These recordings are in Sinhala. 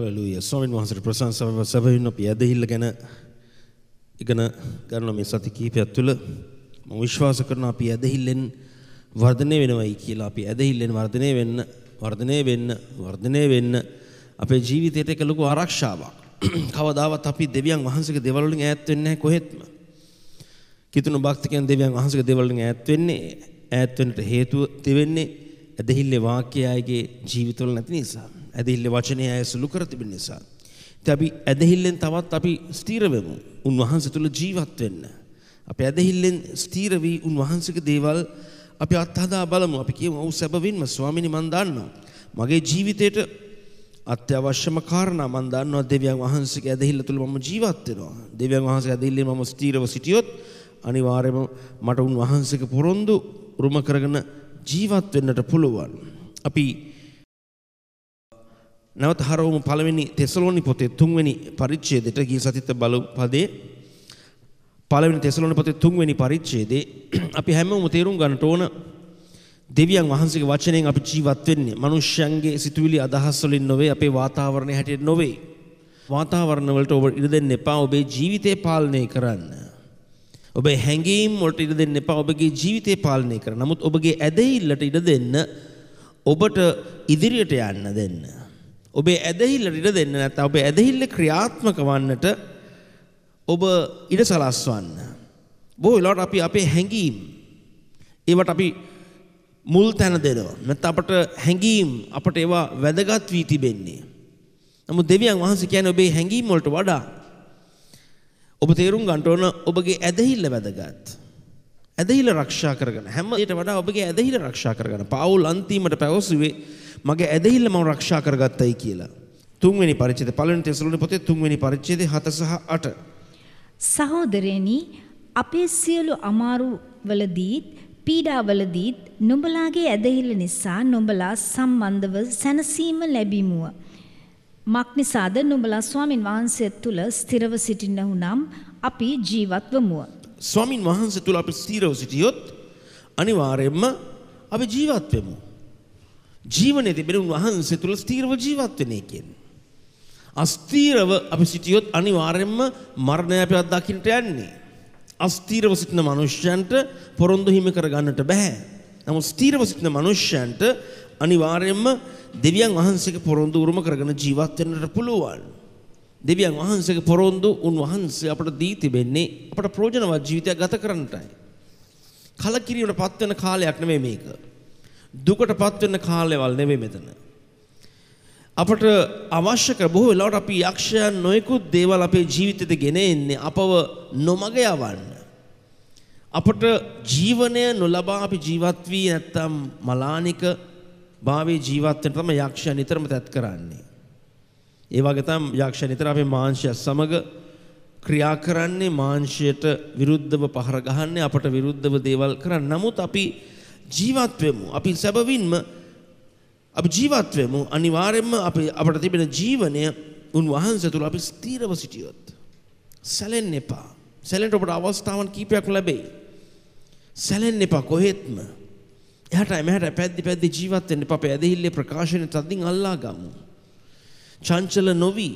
හලලුය ස්වාමීන් වහන්සේට ප්‍රශංසාව සැබවින්ම අපි ඇදහිල්ල ගැන ඉගෙන ගන්න මේ සති කිහිපයක් තුළ මම විශ්වාස කරනවා අපි ඇදහිල්ලෙන් වර්ධනය වෙනවයි කියලා අපි ඇදහිල්ලෙන් වර්ධනය වෙන්න වර්ධනය වෙන්න වර්ධනය වෙන්න අපේ ජීවිතයට එක ලොකු ආරක්ෂාවක් කවදාවත් අපි දෙවියන් වහන්සේගේ දේවල් වලින් ඈත් වෙන්නේ නැහැ කොහෙත්ම කිතුණු භක්තිකයන් දෙවියන් වහන්සේගේ දේවල් වලින් ඈත් වෙන්නේ ඈත් වෙන්නට හේතුව තිබෙන්නේ ඇදහිල්ලේ වාක්‍යයගේ ජීවිතවල නැති නිසා ඇදහිල්ල වචනය ඇය සුළු කර තිබෙන නිසා. ඉතින් අපි ඇදහිල්ලෙන් තවත් අපි ස්ථීර වෙමු. උන්වහන්සේ තුල ජීවත් වෙන්න. අපි ඇදහිල්ලෙන් ස්ථීර වී උන්වහන්සේගේ දේවල් අපි අත්හදා බලමු. අපි කියමු ඔව් සැබවින්ම ස්වාමීනි මන් දන්නවා. මගේ ජීවිතේට අත්‍යවශ්‍යම කාරණා මන් දන්නවා දෙවියන් වහන්සේගේ ඇදහිල්ල තුල මම ජීවත් වෙනවා. දෙවියන් වහන්සේගේ ඇදහිල්ලෙන් මම ස්ථීරව සිටියොත් අනිවාර්යයෙන්ම මට උන්වහන්සේගේ පොරොන්දු උරුම කරගෙන ජීවත් වෙන්නට පුළුවන්. අපි නැවත හරවමු පළවෙනි තෙසලෝනි පොතේ තුන්වෙනි පරිච්ඡේදයට ගිය සතිත බලු පදේ පළවෙනි තෙසලෝනි පොතේ තුන්වෙනි පරිච්ඡේදේ අපි හැමෝම තේරුම් ගන්නට ඕන දෙවියන් වහන්සේගේ වචනයෙන් අපි ජීවත් වෙන්නේ මිනිස්යන්ගේ සිතුවිලි අදහස් වලින් නොවේ අපේ වාතාවරණය හැටියට නොවේ වාතාවරණ වලට ඔබ ඉඩ දෙන්න එපා ඔබේ ජීවිතය පාලනය කරන්න ඔබේ හැඟීම් වලට ඉඩ දෙන්න එපා ඔබගේ ජීවිතය පාලනය කරන්න නමුත් ඔබගේ ඇදහිල්ලට ඉඩ දෙන්න ඔබට ඉදිරියට යන්න දෙන්න ඔබේ ඇදහිල්ල ඉඩ දෙන්න නැත්නම් ඔබේ ඇදහිල්ල ක්‍රියාත්මක වන්නට ඔබ ඉඩ සලස්වන්න. බොහෝ වෙලාවට අපි අපේ හැඟීම් ඒවට අපි මුල් තැන දෙනවා. නැත්නම් අපට හැඟීම් අපට ඒවා වැදගත් වී තිබෙන්නේ. නමුත් දෙවියන් වහන්සේ කියන්නේ ඔබේ හැඟීම් වලට වඩා ඔබ තේරුම් ගන්න ඕන ඔබගේ ඇදහිල්ල වැදගත්. ඇදහිල්ල ආරක්ෂා කරගන්න. හැම ඊට වඩා ඔබගේ ඇදහිල්ල ආරක්ෂා කරගන්න. පාවුල් අන්තිමට පැවසුවේ මගේ ඇදහිල්ල මම රක්ෂා කරගත්තයි කියලා. තුන්වෙනි පරිච්ඡේදය පළවෙනි තෙසලොනි පොතේ තුන්වෙනි පරිච්ඡේදය 7 සහ 8. සහෝදරයනි අපේ සියලු අමාරු වලදීත් පීඩාවලදීත් නුඹලාගේ ඇදහිල්ල නිසා නුඹලා සම්බන්ධව සැනසීම ලැබීමුව. මක්නිසාද නුඹලා ස්වාමින් වහන්සේ තුල ස්ථිරව සිටින්නහු නම් අපි ජීවත් වමුව. ස්වාමින් වහන්සේ තුල අපි ස්ථිරව සිටියොත් අනිවාර්යයෙන්ම අපි ජීවත් වෙමු. ජීවනයේ තිබෙන උන්වහන්සේ තුල ස්ථීරව ජීවත් වෙන එකෙන්. අස්ථීරව අපි සිටියොත් අනිවාර්යයෙන්ම මරණය අපිව දකින්නට යන්නේ. අස්ථීරව සිටින මනුෂ්‍යයන්ට පොරොන්දු හිමි කරගන්නට බෑ. නමුත් ස්ථීරව සිටින මනුෂ්‍යයන්ට අනිවාර්යයෙන්ම දෙවියන් වහන්සේගේ පොරොන්දු උරුම කරගෙන ජීවත් වෙන්නට පුළුවන්. දෙවියන් වහන්සේගේ පොරොන්දු උන්වහන්සේ අපට දී තිබෙන්නේ අපට ප්‍රයෝජනවත් ජීවිතයක් ගත කරන්නටයි. කලකිරීමටපත් වෙන කාලයක් නෙමෙයි මේක. දුකට පත්වෙන්න කාලයවල් නෙවෙයි මෙතන. අපට අවශ්‍ය කර බොහෝ වෙලාවට අපි යක්ෂයන් නොයෙකුත් දේවල් අපේ ජීවිතයට ගෙන එන්නේ අපව නොමග යවන්න. අපට ජීවනය නොලබා අපි ජීවත් වී නැත්තම් මලානික භාවයේ ජීවත් වෙන තමයි යක්ෂයා නිතරම තත් කරන්නේ. ඒ වගේ තමයි යක්ෂයා නිතර අපේ මාංශය සමග ක්‍රියා කරන්නේ මාංශයට විරුද්ධව පහර ගහන්නේ අපට විරුද්ධව දේවල් කරන්නේ. නමුත් අපි ජීවත් වෙමු. අපි සැබවින්ම අපි ජීවත් වෙමු. අනිවාර්යයෙන්ම අපි අපට තිබෙන ජීවනය උන් වහන්සේ තුල අපි ස්ථිරව සිටියොත්. සැලෙන්න එපා. සැලෙන්න ඔබට අවස්ථාවන් කීපයක් ලැබෙයි. සැලෙන්න එපා කොහෙත්ම. එහාට මෙහාට පැද්දි පැද්දි ජීවත් වෙන්න එපා. අපේ ඇදහිල්ලේ ප්‍රකාශනය තදින් අල්ලා ගමු. චංචල නොවි.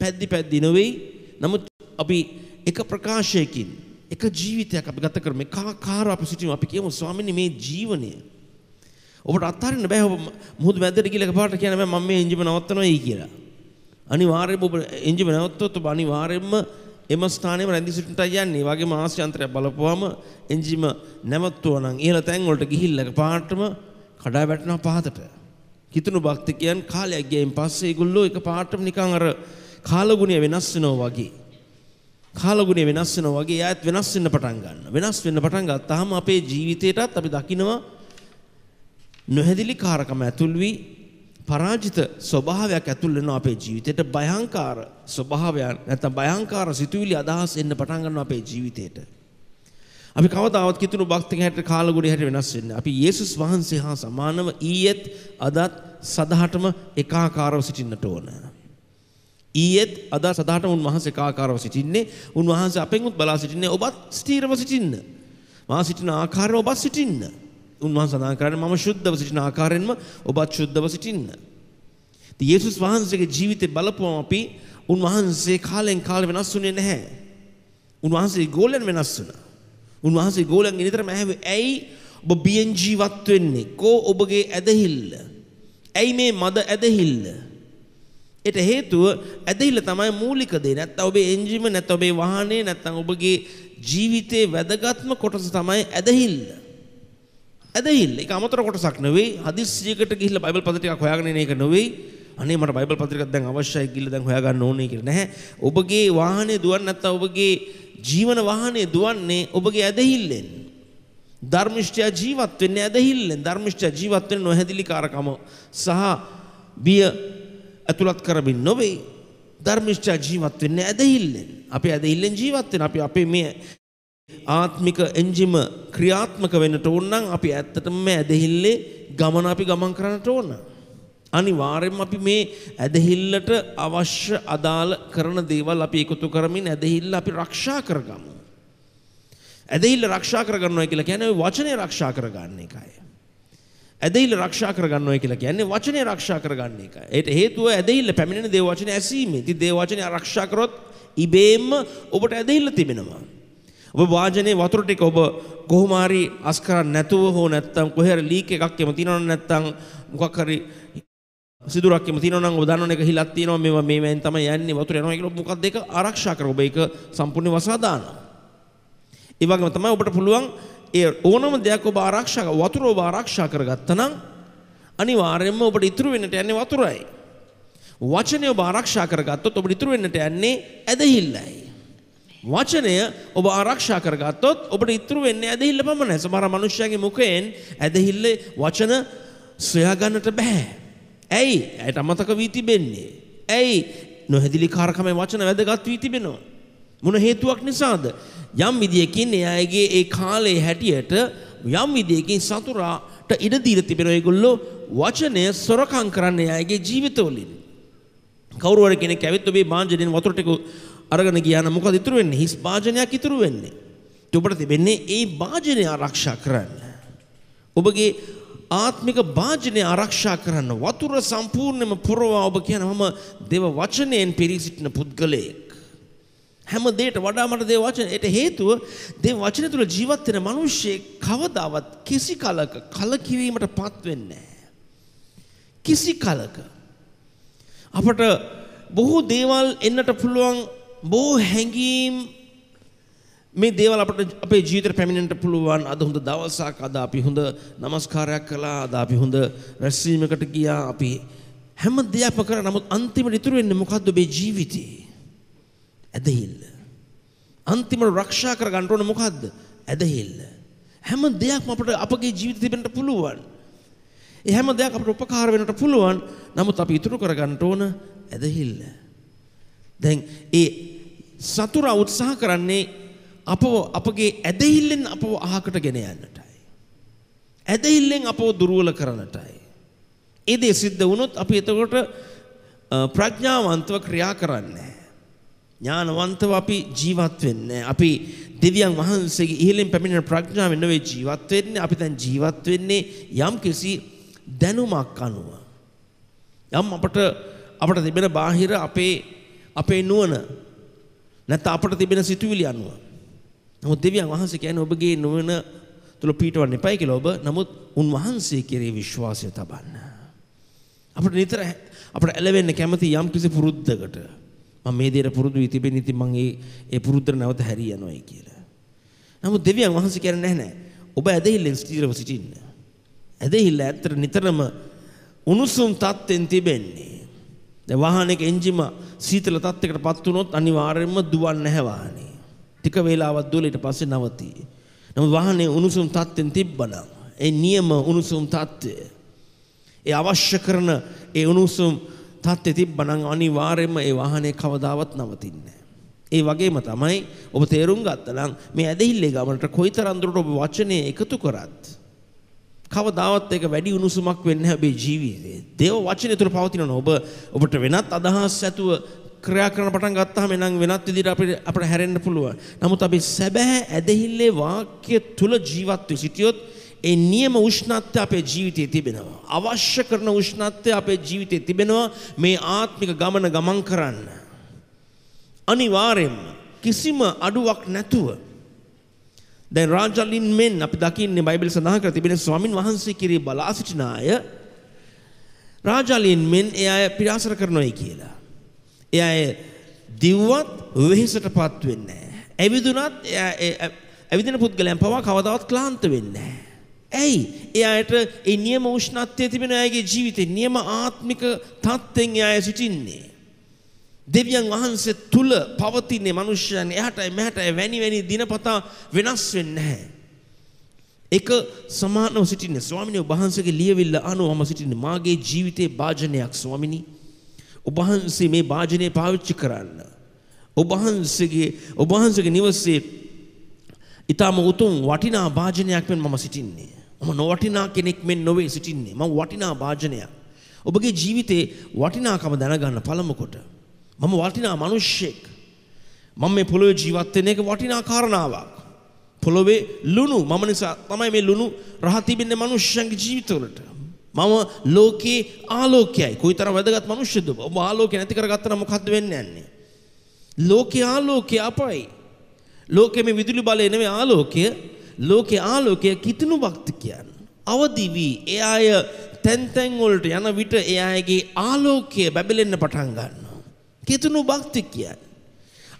පැද්දි පැද්දි නොවේ. නමුත් අපි එක ප්‍රකාශයකින් එක ජීවිතයක් අපි ගත කරමු. කාකාර අපි සිටිමු. අපි කියමු ස්වාමීනි මේ ජීවනය. ඔබට අත්හරින්න බෑ ඔබ මුහුදු මැදට ගිහලා එකපාරට කියන්න බෑ මම මේ එන්ජිම නවත්තනවායි කියලා. අනිවාර්යයෙන්ම ඔබ එන්ජිම නවත්තොත් ඔබ අනිවාර්යයෙන්ම එම ස්ථානයේම රැඳී සිටින්නට යන්නේ. වගේම ආශ්‍රයන්ත්‍රය බලපුවාම එන්ජිම නැවතුවා නම් ඉහළ තැන් වලට ගිහිල්ලා එකපාරටම කඩා වැටෙනවා පහතට. හිතුණු භක්තිකයන් කාලයක් ගියයින් පස්සේ ඒගොල්ලෝ එකපාරටම නිකන් අර කාලගුණය වෙනස් වෙනවා වගේ. කාලගුණේ වෙනස් වෙනවා වගේ යාත් වෙනස් වෙන්න පටන් ගන්නවා. වෙනස් වෙන්න පටන් ගත්තාම අපේ ජීවිතේටත් අපි දකිනවා නොහැදිලි කාරකම ඇතුල් වී පරාජිත ස්වභාවයක් ඇතුල් වෙනවා අපේ ජීවිතේට භයංකාර ස්වභාවයන් නැත්නම් භයංකාර සිතුවිලි අදහස් එන්න පටන් ගන්නවා අපේ ජීවිතේට. අපි කවදාවත් කිතුණු භක්තික හැටියට කාලගුණේ හැටියට වෙනස් වෙන්නේ. අපි යේසුස් වහන්සේ හා සමානව ඊයේත් අදත් සදාටම එකාකාරව සිටින්නට ඕනේ. ඊයේත් අදා සදාට උන්වහන්සේ කාකාරව සිටින්නේ උන්වහන්සේ අපෙන්ුත් බලා සිටින්නේ ඔබත් ස්ථීරව සිටින්න මා සිටින ආකාරය ඔබත් සිටින්න උන්වහන්සේ සඳහන් කරන්නේ මම ශුද්ධව සිටින ආකාරයෙන්ම ඔබත් ශුද්ධව සිටින්න ඉතින් යේසුස් වහන්සේගේ ජීවිතේ බලපුවම අපි උන්වහන්සේ කාලෙන් කාලෙ වෙනස් වුණේ නැහැ උන්වහන්සේ ගෝලෙන් වෙනස් වුණා උන්වහන්සේ ගෝලෙන් නිතරම ඇහුවේ ඇයි ඔබ බියෙන් ජීවත් වෙන්නේ කෝ ඔබගේ ඇදහිල්ල ඇයි මේ මද ඇදහිල්ල එට හේතුව ඇදහිල්ල තමයි මූලික දේ. නැත්නම් ඔබේ එන්ජිම නැත්නම් ඔබේ වාහනේ නැත්නම් ඔබගේ ජීවිතේ වැදගත්ම කොටස තමයි ඇදහිල්ල. ඇදහිල්ල. ඒක අමතර කොටසක් නෙවෙයි. හදිස්සියකට ගිහිල්ලා බයිබල් පද ටිකක් හොයාගෙන එන එක නෙවෙයි. අනේ මට බයිබල් පද ටිකක් දැන් අවශ්‍යයි කියලා දැන් හොයාගන්න ඕනේ කියලා නැහැ. ඔබගේ වාහනේ දුවන්නේ නැත්නම් ඔබගේ ජීවන වාහනේ දුවන්නේ ඔබගේ ඇදහිල්ලෙන්. ධර්මිෂ්ඨයා ජීවත් වෙන්නේ ඇදහිල්ලෙන්. ධර්මිෂ්ඨයා ජීවත් වෙන්නේ නොහැදිලි කාරකම සහ බිය ඇතුළත් කරමින් නොවේ ධර්මිෂ්ඨා ජීවත් වෙන්නේ ඇදහිල්ලෙන්. අපි ඇදහිල්ලෙන් ජීවත් වෙන අපි අපේ මේ ආත්මික එන්ජිම ක්‍රියාත්මක වෙන්නට ඕන නම් අපි ඇත්තටම මේ ඇදහිල්ලේ ගමන අපි ගමන් කරන්නට ඕන. අනිවාර්යෙන්ම අපි මේ ඇදහිල්ලට අවශ්‍ය අදාළ කරන දේවල් අපි එකතු කරමින් ඇදහිල්ල අපි ආරක්ෂා කරගමු. ඇදහිල්ල ආරක්ෂා කරගන්නවා කියලා කියන්නේ වචනේ ආරක්ෂා කරගන්න එකයි. ඇදහිල්ල රක්ෂා කරගන්න ඕයි කියලා කියන්නේ වචනය රක්ෂා කරගන්න එක. ඒට හේතුව ඇදහිල්ල පැමිණෙන දේව වචන ඇසීමේ. ඉතින් දේව වචනය ආරක්ෂා කරොත් ඉබේම ඔබට ඇදහිල්ල තිබෙනවා. ඔබ වාජනේ වතුර ටික ඔබ කොහොම හරි අස් කරන්නේ නැතුව හෝ නැත්තම් කොහේ හරි ලීක් එකක් එම තියෙනවනම් නැත්තම් මොකක් හරි සිදුරක් එම තියෙනවනම් ඔබ දන්නවනේ ඒක හිලක් තියෙනවා මේවා මේවෙන් තමයි යන්නේ වතුර යනවා කියලා මොකක්ද ඒක ආරක්ෂා කර ඔබ ඒක සම්පූර්ණ වසා දානවා. ඒ වගේම තමයි ඔබට පුළුවන් ඒ ඕනම දෙයක් ඔබ ආරක්ෂා වතුර ඔබ ආරක්ෂා කරගත්තා නම් අනිවාර්යයෙන්ම ඔබට ඉතුරු වෙන්නට යන්නේ වතුරයි. වචනය ඔබ ආරක්ෂා කරගත්තොත් ඔබට ඉතුරු වෙන්නට යන්නේ ඇදහිල්ලයි. වචනය ඔබ ආරක්ෂා කරගත්තොත් ඔබට ඉතුරු වෙන්නේ ඇදහිල්ල පමණයි. සමහර මනුෂ්‍යයන්ගේ මුඛයෙන් ඇදහිල්ල වචන සොයා ගන්නට බෑ. ඇයි? ඇයට අමතක වී තිබෙන්නේ. ඇයි? නොහැදිලි කාරකමේ වචන වැදගත් වී තිබෙනවා. මොන හේතුවක් නිසාද? යම් විදියකින් එයාගේ ඒ කාලේ හැටියට යම් විදියකින් සතුරාට ඉඩ දීලා තිබෙන ඒගොල්ලෝ වචනය සොරකම් කරන්න එයාගේ ජීවිතවලින්. කවුරු හරි කෙනෙක් ඇවිත් ඔබේ භාජනයෙන් වතුර ටික අරගෙන ගියා නම් මොකද ඉතුරු වෙන්නේ? හිස් භාජනයක් ඉතුරු වෙන්නේ. ඔබට තිබෙන්නේ ඒ භාජනය ආරක්ෂා කරන්න. ඔබගේ ආත්මික භාජනය ආරක්ෂා කරන්න වතුර සම්පූර්ණයෙන්ම පුරවා ඔබ කියන මම දේව වචනයෙන් පිරිසිටින පුද්ගලයෙක්. හැම දෙයට වඩා මට දේ වචනයට හේතුව දේ වචන තුළ ජීවත් වෙන මිනිස්සේ කවදාවත් කිසි කලක කලකිරීමට පත් වෙන්නේ නැහැ. කිසි කලක අපට බොහෝ දේවල් එන්නට පුළුවන් බොහෝ හැඟීම් මේ දේවල් අපට අපේ ජීවිතේ පැමිණෙන්නට පුළුවන් අද හොඳ දවසක් අද අපි හොඳ নমස්කාරයක් කළා අද අපි හොඳ රැස්වීමකට ගියා අපි හැම දෙයක්ම කරා නමුත් අන්තිමට ඉතුරු වෙන්නේ මොකද්ද මේ ජීවිතේ ඇදහිල්ල. අන්තිමට රක්ෂා කර ගන්න ඕන මොකද්ද? ඇදහිල්ල. හැම දෙයක්ම අපිට අපගේ ජීවිතේ තිබෙන්න පුළුවන්. ඒ හැම දෙයක් අපිට උපකාර වෙන්නට පුළුවන්. නමුත් අපි ඉතුරු කර ගන්න ඕන ඇදහිල්ල. දැන් ඒ සතුරා උත්සාහ කරන්නේ අපව අපගේ ඇදහිල්ලෙන් අපව අහකට ගෙන යන්නටයි. ඇදහිල්ලෙන් අපව දුර්වල කරන්නටයි. ඒ දේ සිද්ධ වුණොත් අපි එතකොට ප්‍රඥාවන්තව ක්‍රියා කරන්නේ ඥානවන්තව අපි ජීවත් වෙන්නේ අපි දෙවියන් වහන්සේගේ ඉහළින් පැමිණෙන ප්‍රඥාවෙන් නෙවෙයි ජීවත් වෙන්නේ අපි දැන් ජීවත් වෙන්නේ යම් කිසි දැනුමක් අනුව යම් අපට අපට තිබෙන බාහිර අපේ අපේ නුවණ නැත්නම් අපට තිබෙන සිතුවිලි අනුව නමුත් දෙවියන් වහන්සේ කියන්නේ ඔබගේ නුවණ තුල පීඩවන්න එපයි කියලා ඔබ නමුත් උන්වහන්සේ කෙරේ විශ්වාසය තබන්න අපිට නිතර අපිට ඇලවෙන්න කැමති යම් කිසි පුරුද්දකට මම මේ දේට පුරුදු වී තිබෙන ඉතින් මම ඒ ඒ පුරුද්දට නැවත හැරී යනවායි කියලා. නමුත් දෙවියන් වහන්සේ කියන්නේ නැහැ නෑ. ඔබ ඇදහිල්ලෙන් ස්ථිරව සිටින්න. ඇදහිල්ල ඇත්තට නිතරම උණුසුම් තත්ත්වෙන් තිබෙන්නේ. දැන් වාහනයක එන්ජිම සීතල තත්ත්වයකටපත් වුණොත් අනිවාර්යයෙන්ම දුවන්නේ නැහැ වාහනේ. ටික වේලාවක් දුවලා ඊට පස්සේ නවතී. නමුත් වාහනේ උණුසුම් තත්ත්වෙන් තිබ්බනම් ඒ නියම උණුසුම් තත්ත්වය ඒ අවශ්‍ය කරන ඒ උණුසුම් තත්ත්වේ තිබ්බනම් අනිවාර්යයෙන්ම ඒ වාහනේ කවදාවත් නවතින්නේ ඒ වගේම තමයි ඔබ තේරුම් ගත්තනම් මේ ඇදහිල්ලේ ගමනට කොයිතරම් දුරට ඔබ වචනේ එකතු කරත් කවදාවත් ඒක වැඩි උණුසුමක් වෙන්නේ නැහැ ඔබේ ජීවිතේ. දේව වචනේ තුල පවතින ඔබ ඔබට වෙනත් අදහස් ඇතුව ක්‍රියා කරන පටන් ගත්තාම එනම් වෙනත් විදිහට අපිට අපිට හැරෙන්න පුළුවන්. නමුත් අපි සැබෑ ඇදහිල්ලේ වාක්‍ය තුල ජීවත් වෙ සිටියොත් ඒ නියම උෂ්ණත්වය අපේ ජීවිතයේ තිබෙනවා. අවශ්‍ය කරන උෂ්ණත්වය අපේ ජීවිතයේ තිබෙනවා මේ ආත්මික ගමන ගමන් කරන්න. අනිවාර්යෙන්ම කිසිම අඩුවක් නැතුව දැන් රාජලින් මෙන් අපි දකින්නේ බයිබල් සඳහන් කර තිබෙන ස්වාමින් වහන්සේ කිරී බලා සිටින අය රාජලින් මෙන් ඒ අය පිරාසර කරනොයි කියලා. ඒ අය දිව්වත් වෙහෙසටපත් වෙන්නේ නැහැ. ඇවිදුනත් ඇවිදින පුද්ගලයන් පවා කවදාවත් ක්ලාන්ත වෙන්නේ නැහැ. ඇයි? එයාට ඒ නියම උෂ්ණත්වය තිබෙන අයගේ ජීවිතේ නියම ආත්මික තත්ත්වෙන් එයා සිටින්නේ. දෙවියන් වහන්සේ තුල පවතින මනුෂ්‍යයන් එහාටයි මෙහාටයි වැනි වැනි දිනපතා වෙනස් වෙන්නේ නැහැ. එක සමානව සිටින්නේ ස්වාමිනේ ඔබ වහන්සේගේ ලියවිල්ල අනුව මම සිටින්නේ මාගේ ජීවිතේ වාජනයක් ස්වාමිනී. ඔබ වහන්සේ මේ වාජනේ පාවිච්චි කරන්න. ඔබ වහන්සේගේ ඔබ වහන්සේගේ නිවසේ ඊටම උතුම් වටිනා වාජනයක් වෙන මම සිටින්නේ. මම නොවටිනා කෙනෙක් මෙන් නොවේ සිටින්නේ. මම වටිනා භාජනයක්. ඔබගේ ජීවිතේ වටිනාකම දැනගන්න පළමු කොට. මම වටිනා මිනිස්සෙක්. මම මේ පොළොවේ ජීවත් වෙන එක වටිනා කාරණාවක්. පොළොවේ ලුණු මම නිසා තමයි මේ ලුණු රහ තිබෙන්නේ මිනිස්සුන්ගේ ජීවිතවලට. මම ලෝකේ ආලෝකයයි. කොයිතරම් වැදගත් මිනිස්සුද ඔබ? ඔබ ආලෝකය නැති කරගත්ත නම් මොකද්ද වෙන්න යන්නේ? ලෝකේ ආලෝකය අපයි. ලෝකෙ මේ විදුලි බලය නෙමෙයි ආලෝකය ලෝකේ ආලෝකය කිතුණු භක්තිකයන් අවදි වී ඒ අය තැන් තැන් වලට යන විට ඒ අයගේ ආලෝකය බැබලෙන්න පටන් ගන්නවා. කිතුණු භක්තිකයන්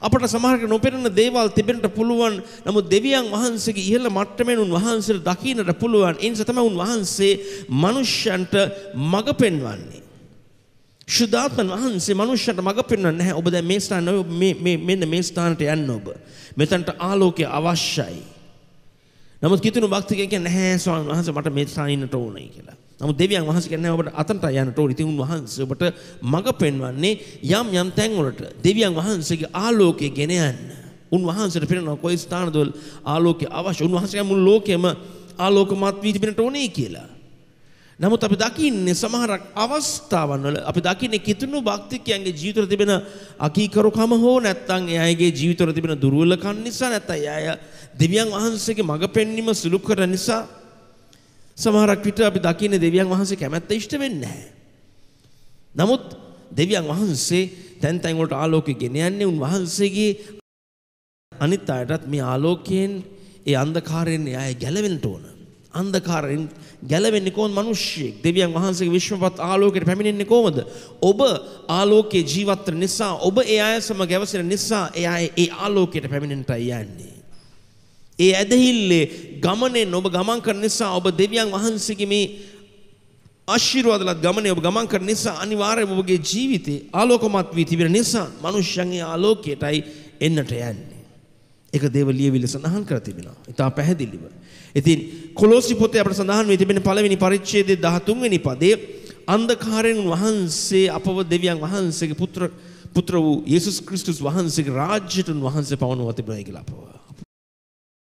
අපට සමහරකට නොපෙනෙන දේවල් තිබෙන්නට පුළුවන්. නමුත් දෙවියන් වහන්සේගේ ඉහළ මට්ටමෙන් උන්වහන්සේට දකින්නට පුළුවන්. ඒ නිසා තමයි උන්වහන්සේ මනුෂ්‍යයන්ට මඟ පෙන්වන්නේ. ශුද්ධාත්මන් වහන්සේ මනුෂ්‍යයන්ට මඟ පෙන්වන්නේ නැහැ. ඔබ දැන් මේ ස්ථාන මේ මෙන්න මේ ස්ථානට යන්න ඔබ. මෙතනට ආලෝකය අවශ්‍යයි. නමුත් කිතුණු භක්තිකයන් කියන්නේ නැහැ ස්වාමීන් වහන්සේ මට මේ සානින්නට ඕනයි කියලා. නමුත් දෙවියන් වහන්සේ කියන්නේ ඔබට අතන්ට යන්නට ඕනේ. ඉතින් උන්වහන්සේ ඔබට මඟ පෙන්වන්නේ යම් යම් තැන්වලට දෙවියන් වහන්සේගේ ආලෝකය ගෙන යන්න. උන්වහන්සේට පෙනෙනවා කොයි ස්ථානවල ආලෝකය අවශ්‍ය. උන්වහන්සේ මුළු ලෝකෙම ආලෝකමත් වී තිබෙන්නට ඕනේ කියලා. නමුත් අපි දකින්නේ සමහරක් අවස්ථාවන්වල අපි දකින්නේ කිතුණු භක්තිකයන්ගේ ජීවිතවල තිබෙන අකීකරුකම හෝ නැත්නම් එයාගේ ජීවිතවල තිබෙන දුර්වලකම් නිසා නැත්නම් එයා දෙවියන් වහන්සේගේ මඟ පෙන්වීම සුළු කරන නිසා සමහරක් විට අපි දකින්නේ දෙවියන් වහන්සේ කැමැත්ත ඉෂ්ට වෙන්නේ නැහැ. නමුත් දෙවියන් වහන්සේ තැන් තැන් වලට ආලෝකය ගෙන යන්නේ උන්වහන්සේගේ අනිත් අයටත් මේ ආලෝකයෙන් ඒ අන්ධකාරයෙන් එයා ගැලවෙන්න ඕන. අන්ධකාරයෙන් ගැලවෙන්නේ කොහොමද මිනිස්සෙක්? දෙවියන් වහන්සේගේ විශ්වපත් ආලෝකයට පැමිණෙන්නේ කොහොමද? ඔබ ආලෝකයේ ජීවත් වෙන නිසා ඔබ ඒ අය සමග ගැවසෙන නිසා එයා ඒ ආලෝකයට පැමිණෙන්නටයි යන්නේ. ඒ ඇදහිල්ලේ ගමනේ ඔබ ගමන් කරන නිසා ඔබ දෙවියන් වහන්සේගේ මේ ආශිර්වාදලත් ගමනේ ඔබ ගමන් කරන නිසා අනිවාර්යයෙන්ම ඔබගේ ජීවිතේ ආලෝකමත් වී තිබෙන නිසා මනුෂ්‍යයන්ගේ ආලෝකයටයි එන්නට යන්නේ. ඒක දේව ලියවිලි සඳහන් කර තිබෙනවා. ඉතා පැහැදිලිව. ඉතින් කොලොසි පොතේ අපට සඳහන් වී තිබෙන පළවෙනි පරිච්ඡේදයේ 13 වෙනි පදයේ අන්ධකාරයෙන් වහන්සේ අපව දෙවියන් වහන්සේගේ පුත්‍ර පුත්‍ර වූ යේසුස් ක්‍රිස්තුස් වහන්සේගේ රාජ්‍යයට උන්වහන්සේ පවනව තිබෙනවා කියලා අපව.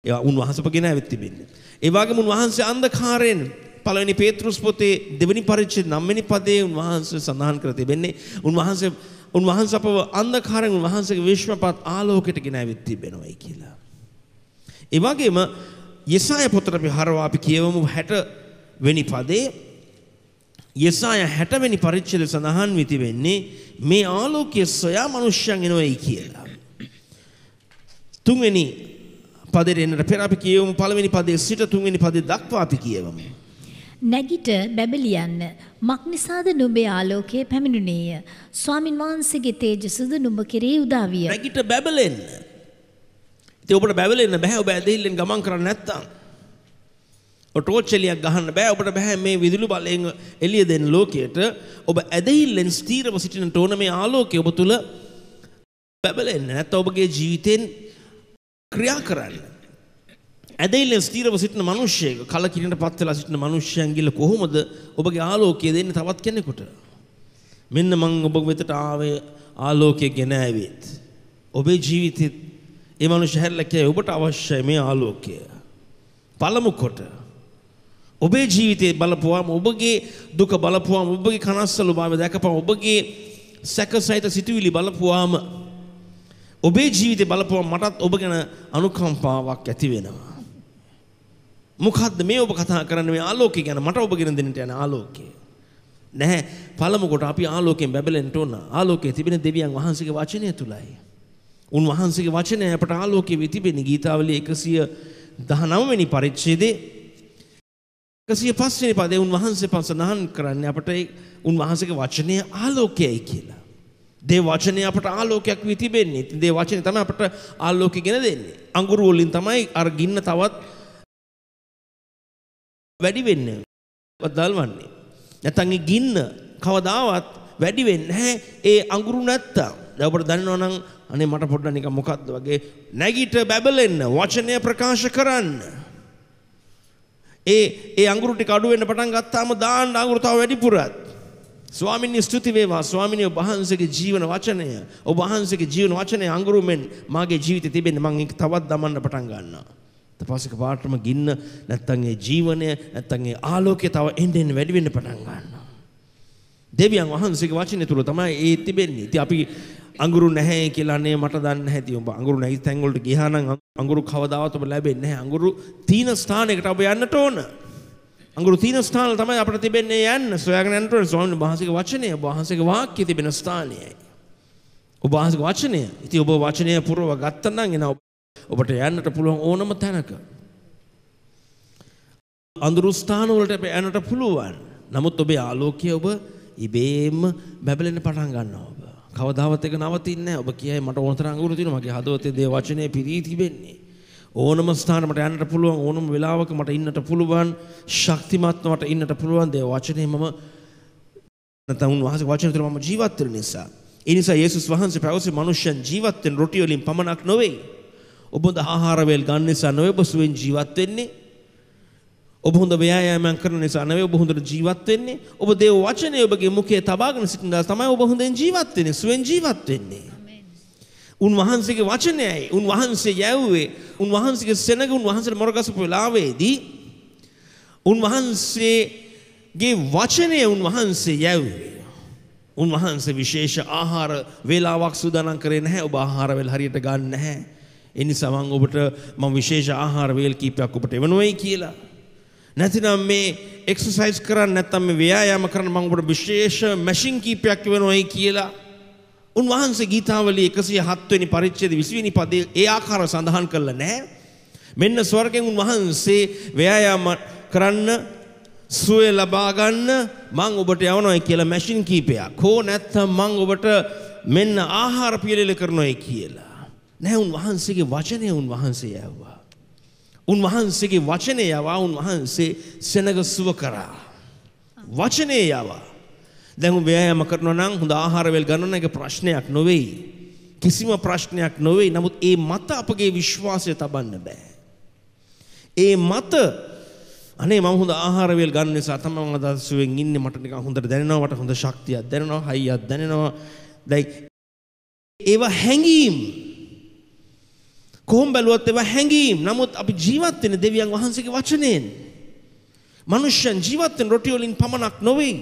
ඒවා උන්වහන්සේපගෙන ඇවිත් තිබෙන්නේ. ඒ වගේම උන්වහන්සේ අන්ධකාරයෙන් පළවෙනි පේත්‍රුස් පොතේ දෙවෙනි පරිච්ඡේද 9 වෙනි පදයේ උන්වහන්සේ සඳහන් කර තිබෙන්නේ උන්වහන්සේ උන්වහන්සේ අපව අන්ධකාරයෙන් උන්වහන්සේගේ විශ්වපත් ආලෝකයට ගෙන ඇවිත් තිබෙනවායි කියලා. ඒ වගේම යසාය පොතට අපි හරවා අපි කියවමු 60 වෙනි පදේ යසාය 60 වෙනි පරිච්ඡේදය සඳහන් වී තිබෙන්නේ මේ ආලෝකය සොයා මනුෂ්‍යයන් එනවායි කියලා. තුන්වෙනි පදයට එන්නට පෙර අපි කියවමු පළවෙනි පදයේ සිට තුන්වෙනි පදයේ දක්වා අපි කියවමු. නැගිට බැබලියන්න මක් නිසාද නුඹේ ආලෝකය පැමිණුණේය ස්වාමින් වහන්සේගේ තේජසද නුඹ කෙරේ උදා විය. නැගිට බැබලෙන්න. ඉතින් ඔබට බැබලෙන්න බෑ ඔබ ඇදහිල්ලෙන් ගමන් කරන්නේ නැත්තම්. ඔටෝචලියක් ගහන්න බෑ ඔබට බෑ මේ විදුලි බලයෙන් එළිය දෙන්න ලෝකයට ඔබ ඇදහිල්ලෙන් ස්ථීරව සිටින ටෝන මේ ආලෝකය ඔබ තුල බැබලෙන්න නැත්නම් ඔබගේ ජීවිතෙන් ක්‍රියා කරන්න. ඇදයිල්ලෙන් ස්ථීරව සිටින මිනිස්සෙක් කලකිරීමට පත් වෙලා සිටින මිනිස්සයන්ගිල කොහොමද ඔබගේ ආලෝකය දෙන්නේ තවත් කෙනෙකුට? මෙන්න මං ඔබ වෙතට ආවේ ආලෝකය ගෙන ඇවිත්. ඔබේ ජීවිතෙත් ඒ මිනිස්සු හැරලා කියයි ඔබට අවශ්‍යයි මේ ආලෝකය. පළමු කොට ඔබේ ජීවිතේ බලපුවාම ඔබගේ දුක බලපුවාම ඔබගේ කනස්සලු භාවය දැකපුවාම ඔබගේ සැකසිත සිතුවිලි බලපුවාම ඔබේ ජීවිතේ බලපුවම මටත් ඔබ ගැන අනුකම්පාවක් ඇති වෙනවා. මොකද්ද මේ ඔබ කතා කරන්නේ මේ ආලෝකය ගැන මට ඔබ ගෙන දෙන්නට යන ආලෝකය. නැහැ පළමු කොට අපි ආලෝකයෙන් බැබලෙන්න ඕන. ආලෝකයේ තිබෙන දෙවියන් වහන්සේගේ වචනය තුලයි. උන්වහන්සේගේ වචනය අපට ආලෝකයේ වී තිබෙන ගීතාවලිය 119 වෙනි පරිච්ඡේදයේ 105 වෙනි පදේ උන්වහන්සේ පසනහන් කරන්නේ අපට උන්වහන්සේගේ වචනය ආලෝකයයි කියලා. දේ වචනය අපට ආලෝකයක් වී තිබෙන්නේ. ඉතින් දේ වචනේ තමයි අපට ආලෝකය ගෙන දෙන්නේ. අඟුරු වලින් තමයි අර ගින්න තවත් වැඩි වෙන්නේ. දල්වන්නේ. නැත්නම් ඒ ගින්න කවදාවත් වැඩි වෙන්නේ නැහැ. ඒ අඟුරු නැත්තම්. දැන් ඔබට දන්නවා නම් අනේ මට පොඩ්ඩක් නිකන් මොකද්ද වගේ නැගිට බැබලෙන්න වචනය ප්‍රකාශ කරන්න. ඒ ඒ අඟුරු ටික අඩු වෙන්න පටන් ගත්තාම දාන්න අඟුරු තව වැඩිපුරත්. ස්වාමින්ය ස්තුති වේවා ස්වාමිනිය ඔබ වහන්සේගේ ජීවන වචනය ඔබ වහන්සේගේ ජීවන වචනය අඟුරු මෙන් මාගේ ජීවිතේ තිබෙන්නේ මම ඒක තවත් දමන්න පටන් ගන්නවා. ඊට පස්සේ පාටම ගින්න නැත්තම් ඒ ජීවනය නැත්තම් ඒ ආලෝකය තව එන්න එන්න වැඩි වෙන්න පටන් ගන්නවා. දෙවියන් වහන්සේගේ වචනේ තුල තමයි ඒ තිබෙන්නේ. ඉතින් අපි අඟුරු නැහැ කියලා නේ මට දන්නේ නැති ඔබ අඟුරු නැති තැන් වලට ගියා නම් අඟුරු කවදාවත් ඔබ ලැබෙන්නේ නැහැ. අඟුරු තීන ස්ථානයකට ඔබ යන්නට ඕන. අඟුරු තීන ස්ථාන තමයි අපට තිබෙන්නේ යන්න සොයාගෙන යන්න ඕනේ ස්වාමීන් වහන්සේගේ වචනය ඔබ වහන්සේගේ වාක්‍ය තිබෙන ස්ථානයයි ඔබ වහන්සේගේ වචනය ඉතින් ඔබ වචනය පුරව ගත්තනම් එන ඔබට යන්නට පුළුවන් ඕනම තැනක අඳුරු ස්ථාන වලට යන්නට පුළුවන් නමුත් ඔබේ ආලෝකය ඔබ ඉබේම බැබලෙන්න පටන් ගන්නවා ඔබ කවදාවත් එක නවතින්නේ නැහැ ඔබ කියයි මට ඕන තරම් අඟුරු තියෙනවා මගේ හදවතේ දේ වචනේ පිරී තිබෙන්නේ ඕනම ස්ථානකට යන්නට පුළුවන් ඕනම වෙලාවක මට ඉන්නට පුළුවන් ශක්තිමත්ව මට ඉන්නට පුළුවන් දේ වචනේ මම නැත්නම් උන්වහන්සේ වචන තුළ මම ජීවත් වෙන නිසා ඒ නිසා යේසුස් වහන්සේ පැවසි මනුෂ්‍යයන් ජීවත් වෙන රොටි වලින් පමණක් නොවේ ඔබ හොඳ ආහාර වේල් ගන්න නිසා නොවේ ඔබ සුවෙන් ජීවත් වෙන්නේ ඔබ හොඳ ව්‍යායාමයන් කරන නිසා නොවේ ඔබ හොඳට ජීවත් වෙන්නේ ඔබ දේව වචනේ ඔබගේ මුඛයේ තබාගෙන සිටින නිසා තමයි ඔබ හොඳෙන් ජීවත් වෙන්නේ සුවෙන් ජීවත් වෙන්නේ උන්වහන්සේගේ වචනයයි උන්වහන්සේ යැව්වේ උන්වහන්සේගේ සෙනඟ උන්වහන්සේට මොරගසපු වෙලාවේදී උන්වහන්සේගේ වචනය උන්වහන්සේ යැව්වේ උන්වහන්සේ විශේෂ ආහාර වේලාවක් සූදානම් කරේ නැහැ ඔබ ආහාර වේල හරියට ගන්න නැහැ ඒ නිසා මම ඔබට මම විශේෂ ආහාර වේල් කීපයක් ඔබට එවනොයි කියලා නැතිනම් මේ එක්සර්සයිස් කරන්න නැත්නම් මේ ව්‍යායාම කරන්න මම ඔබට විශේෂ මැෂින් කීපයක් එවනොයි කියලා උන්වහන්සේ ගීතාවලිය 107 වෙනි පරිච්ඡේද 20 වෙනි පදයේ ඒ ආකාරව සඳහන් කළා නැහැ. මෙන්න ස්වර්ගෙන් උන්වහන්සේ ව්‍යායාම කරන්න සුවය ලබා ගන්න මං ඔබට යවනවා කියලා මැෂින් කීපයක්. හෝ නැත්නම් මං ඔබට මෙන්න ආහාර පිළිල කරනවා කියලා. නැහැ උන්වහන්සේගේ වචනය උන්වහන්සේ යවුවා. උන්වහන්සේගේ වචනය යවා උන්වහන්සේ සෙනග සුව කරා. වචනය යවා දැන් ව්‍යායාම කරනවා නම් හොඳ ආහාරවල ගන්නවා එක ප්‍රශ්නයක් නොවේයි. කිසිම ප්‍රශ්නයක් නොවේ. නමුත් ඒ මත අපගේ විශ්වාසය තබන්න බෑ. ඒ මත අනේ මම හොඳ ආහාරවල ගන්න නිසා තමයි මම දවසුවෙන් ඉන්නේ මට නිකන් හොඳට දැනෙනවා මට හොඳ ශක්තියක් දැනෙනවා හයියක් දැනෙනවා. දැයි ඒවා හැංගීම් කොහොම බැලුවත් ඒවා හැංගීම්. නමුත් අපි ජීවත් වෙන්නේ දෙවියන් වහන්සේගේ වචනයෙන්. මනුෂ්‍යයන් ජීවත් වෙන රොටි වලින් පමණක් නොවේ.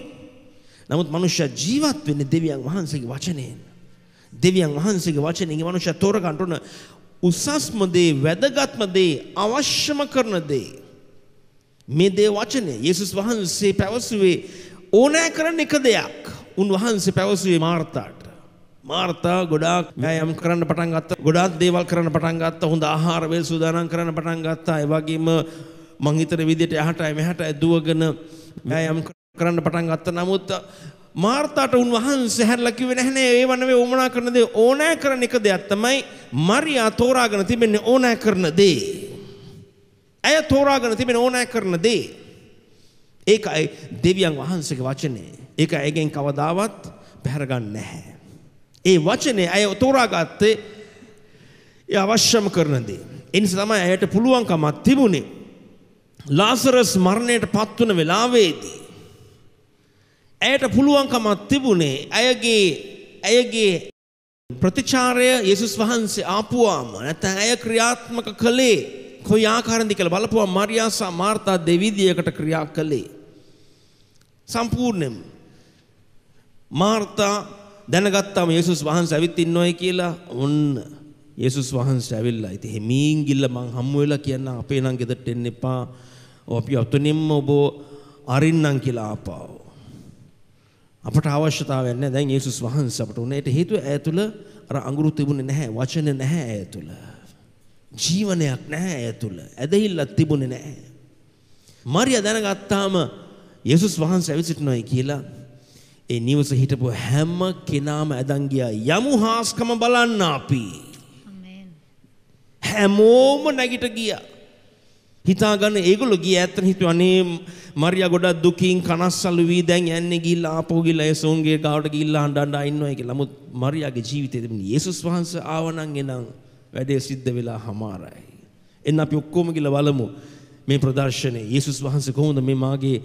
නමුත් මනුෂ්‍ය ජීවත් වෙන්නේ දෙවියන් වහන්සේගේ වචනයෙන්. දෙවියන් වහන්සේගේ වචනයෙන් මනුෂ්‍ය තෝරගන්න ඕන උසස්ම දේ, වැදගත්ම දේ, අවශ්‍යම කරන දේ. මේ දේ වචනය. යේසුස් වහන්සේ පැවසුවේ ඕනෑ කරන එක දෙයක්. උන්වහන්සේ පැවසුවේ මාර්තාට. මාර්තා ගොඩාක් යම් කරන්න පටන් ගත්තා. ගොඩාක් දේවල් කරන්න පටන් ගත්තා. හොඳ ආහාර වේල් සූදානම් කරන්න පටන් ගත්තා. ඒ වගේම මං හිතන විදිහට යහටයි මෙහාටයි දුවගෙන යම් කරන්න පටන් ගත්ත නමුත් මාර්තාට උන්වහන්සේ හැරලා කිව්වේ නැහැ නේ ඒව නෙවෙයි උමනා කරන දේ ඕනෑ කරන එක දෙයක් තමයි මරියා තෝරාගෙන තිබෙන්නේ ඕනෑ කරන දේ. ඇය තෝරාගෙන තිබෙන ඕනෑ කරන දේ. ඒකයි දෙවියන් වහන්සේගේ වචනේ. ඒක ඇයගෙන් කවදාවත් පැහැරගන්නේ නැහැ. ඒ වචනේ ඇය තෝරාගත්තේ ඒ අවශ්‍යම කරන දේ. ඒ නිසා තමයි ඇයට පුළුවන්කමක් තිබුණේ. ලාසරස් මරණයට පත් වෙන වෙලාවේදී ඇයට පුළුවන්කමක් තිබුණේ ඇයගේ ඇයගේ ප්‍රතිචාරය යෙසුස් වහන්සේ ආපුවාම නැත්නම් ඇය ක්‍රියාත්මක කළේ කොයි ආකාරෙන්ද කියලා බලපුවා මරියා සහ මාර්තා දෙවිදියකට ක්‍රියා කළේ සම්පූර්ණයෙන්ම මාර්තා දැනගත්තාම යෙසුස් වහන්සේ ඇවිත් ඉන්නොයි කියලා ඔන්න යෙසුස් වහන්සේ ඇවිල්ලා ඉතින් හිමින් ගිල්ල මං හම්බ වෙලා කියන අපේ නම් ගෙදරට එන්න එපා. ඔය අපි අතුනින්ම ඔබ අරින්නම් කියලා ආපාව. අපට අවශ්‍යතාවයක් නැහැ. දැන් යේසුස් වහන්සේ අපට උනේ. ඒට හේතුව ඇය තුල අර අඟුරු තිබුණේ නැහැ. වචන නැහැ ඇය තුල. ජීවනයක් නැහැ ඇය තුල. ඇදහිල්ලක් තිබුණේ නැහැ. මරියා දැනගත්තාම යේසුස් වහන්සේ ඇවිත් සිටිනවායි කියලා ඒ නිවස හිටපු හැම කෙනාම ඇදන් ගියා. යමු හාස්කම බලන්න අපි. හැමෝම නැගිට ගියා. හිතාගන්න ඒගොල්ලෝ ගිය ඇත්තට හිතුවා අනේ මරියා ගොඩක් දුකින් කනස්සලු වී දැන් යන්නේ ගිහිල්ලා ආපහු ගිහිල්ලා යේසුන්ගේ ගාවට ගිහිල්ලා අඬන්න ඉන්නවා කියලා. නමුත් මරියාගේ ජීවිතේ දෙමින් යේසුස් වහන්සේ ආව නම් එනම් වැඩේ සිද්ධ වෙලා හමාරයි. එන්න අපි ඔක්කොම ගිහිල්ලා බලමු මේ ප්‍රදර්ශනේ යේසුස් වහන්සේ කොහොමද මේ මාගේ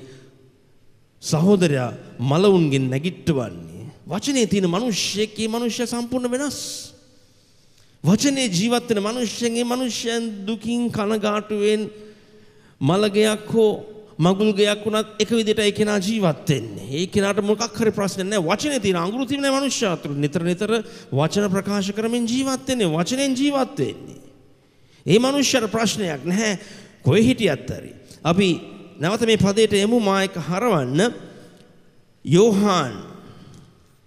සහෝදරයා මලවුන්ගෙන් නැගිට්ටවන්නේ? වචනේ තියෙන මිනිස්සෙක්ගේ මිනිස්සයා සම්පූර්ණ වෙනස්. වචනේ ජීවත් වෙන මිනිස්සෙන්ගේ මිනිස්සයන් දුකින් කනගාටුවෙන් මළගයක් හෝ මගුල් ගයක් වුණත් එක විදිහට ඒ කෙනා ජීවත් වෙන්නේ. ඒ කෙනාට මොකක් හරි ප්‍රශ්නයක් නැහැ. වචනේ තියෙන අඟුරු තියෙන මනුෂ්‍යත්වරු නිතර නිතර වචන ප්‍රකාශ කරමින් ජීවත් වෙන්නේ. වචනෙන් ජීවත් වෙන්නේ. ඒ මනුෂ්‍යර ප්‍රශ්නයක් නැහැ. කොහෙ හිටියත් හරි. අපි නැවත මේ පදයට එමු මා එක හරවන්න. යෝහාන්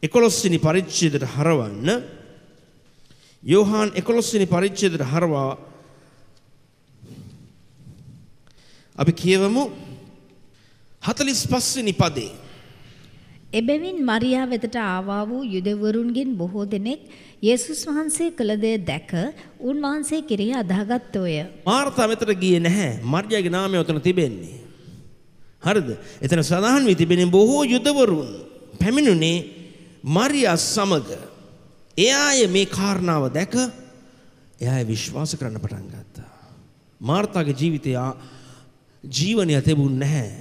11 වෙනි පරිච්ඡේදයට හරවන්න. යෝහාන් 11 වෙනි පරිච්ඡේදයට හරවා අපි කියවමු 45 වෙනි පදේ. එබැවින් මරියා වෙතට ආවා වූ යුදෙවරුන්ගෙන් බොහෝ දෙනෙක් යේසුස් වහන්සේ කළ දේ දැක උන්වහන්සේ කෙරෙහි අදාගත්තෝය. මාර්තා මෙතට ගියේ නැහැ. මරියාගේ නාමය උතන තිබෙන්නේ. හරිද? එතන සඳහන් වී තිබෙන බොහෝ යුදවරුන් පැමිණුනේ මරියා සමග. එයාය මේ කාරණාව දැක එයාය විශ්වාස කරන්න පටන් ගත්තා. මාර්තාගේ ජීවිතය ජීවනය තිබුණ නැහැ.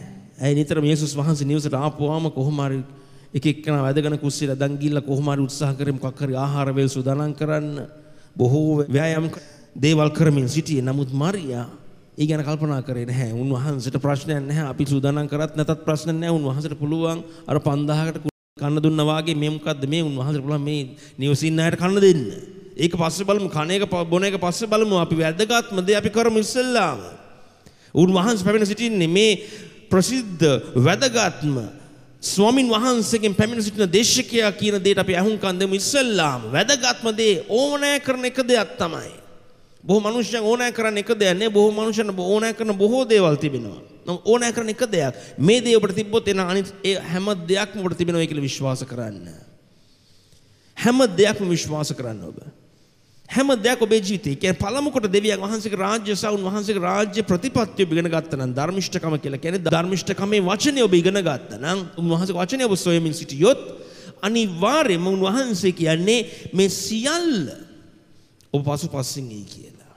ඇයි නිතරම යේසුස් වහන්සේ නිවසට ආපුවාම කොහොම හරි එක එක්කෙනා වැදගෙන කුස්සියලා දන් ගිල්ල කොහොම හරි උත්සාහ කරේ මොකක් හරි ආහාර වේල් සූදානම් කරන්න බොහෝ ව්‍යායාම් දේවල් කරමින් සිටියේ. නමුත් මරියා ඒ ගැන කල්පනා කරේ නැහැ. උන්වහන්සේට ප්‍රශ්නයක් නැහැ. අපි සූදානම් කරත් නැතත් ප්‍රශ්න නැහැ. උන්වහන්සේට පුළුවන් අර 5000කට කන්න දුන්නා වාගේ මේ මොකද්ද මේ උන්වහන්සේට පුළුවන් මේ නිවසින් අයට කන්න දෙන්න. ඒක පස්සේ බලමු කණ එක බොන එක පස්සේ බලමු අපි වැදගත්ම දේ අපි කරමු ඉස්සෙල්ලාම. උන්වහන්සේ පැමිණ සිටින්නේ මේ ප්‍රසිද්ධ වැදගත්ම ස්වාමින් වහන්සේගෙන් පැමිණ සිටින දේශකයා කියන දේට අපි අහුම්කන් දෙමු ඉස්සල්ලාම වැදගත්ම දේ ඕනෑ කරන එක දෙයක් තමයි. බොහෝ මනුෂ්‍යයන් ඕනෑ කරන එක දෙයක් නේ බොහෝ මනුෂ්‍යයන් ඕනෑ කරන බොහෝ දේවල් තිබෙනවා. නම් ඕනෑ කරන එක දෙයක් මේ දේ ඔබට තිබ්බොත් එන අනිත් ඒ හැම දෙයක්ම ඔබට තිබෙනවා කියලා විශ්වාස කරන්න. හැම දෙයක්ම විශ්වාස කරන්න ඔබ. හැම දෙයක් ඔබේ ජීවිතේ කියන්නේ පළමුකොට දෙවියන් වහන්සේගේ රාජ්‍ය සහ උන්වහන්සේගේ රාජ්‍ය ප්‍රතිපත්තිය ඔබ ඉගෙන ගත්තා නම් ධර්මිෂ්ඨකම කියලා කියන්නේ ධර්මිෂ්ඨකමේ වචනේ ඔබ ඉගෙන ගත්තා නම් උන්වහන්සේගේ වචනේ ඔබ සොයමින් සිටියොත් අනිවාර්යයෙන්ම උන්වහන්සේ කියන්නේ මේ සියල්ල ඔබ පසුපසින් එයි කියලා.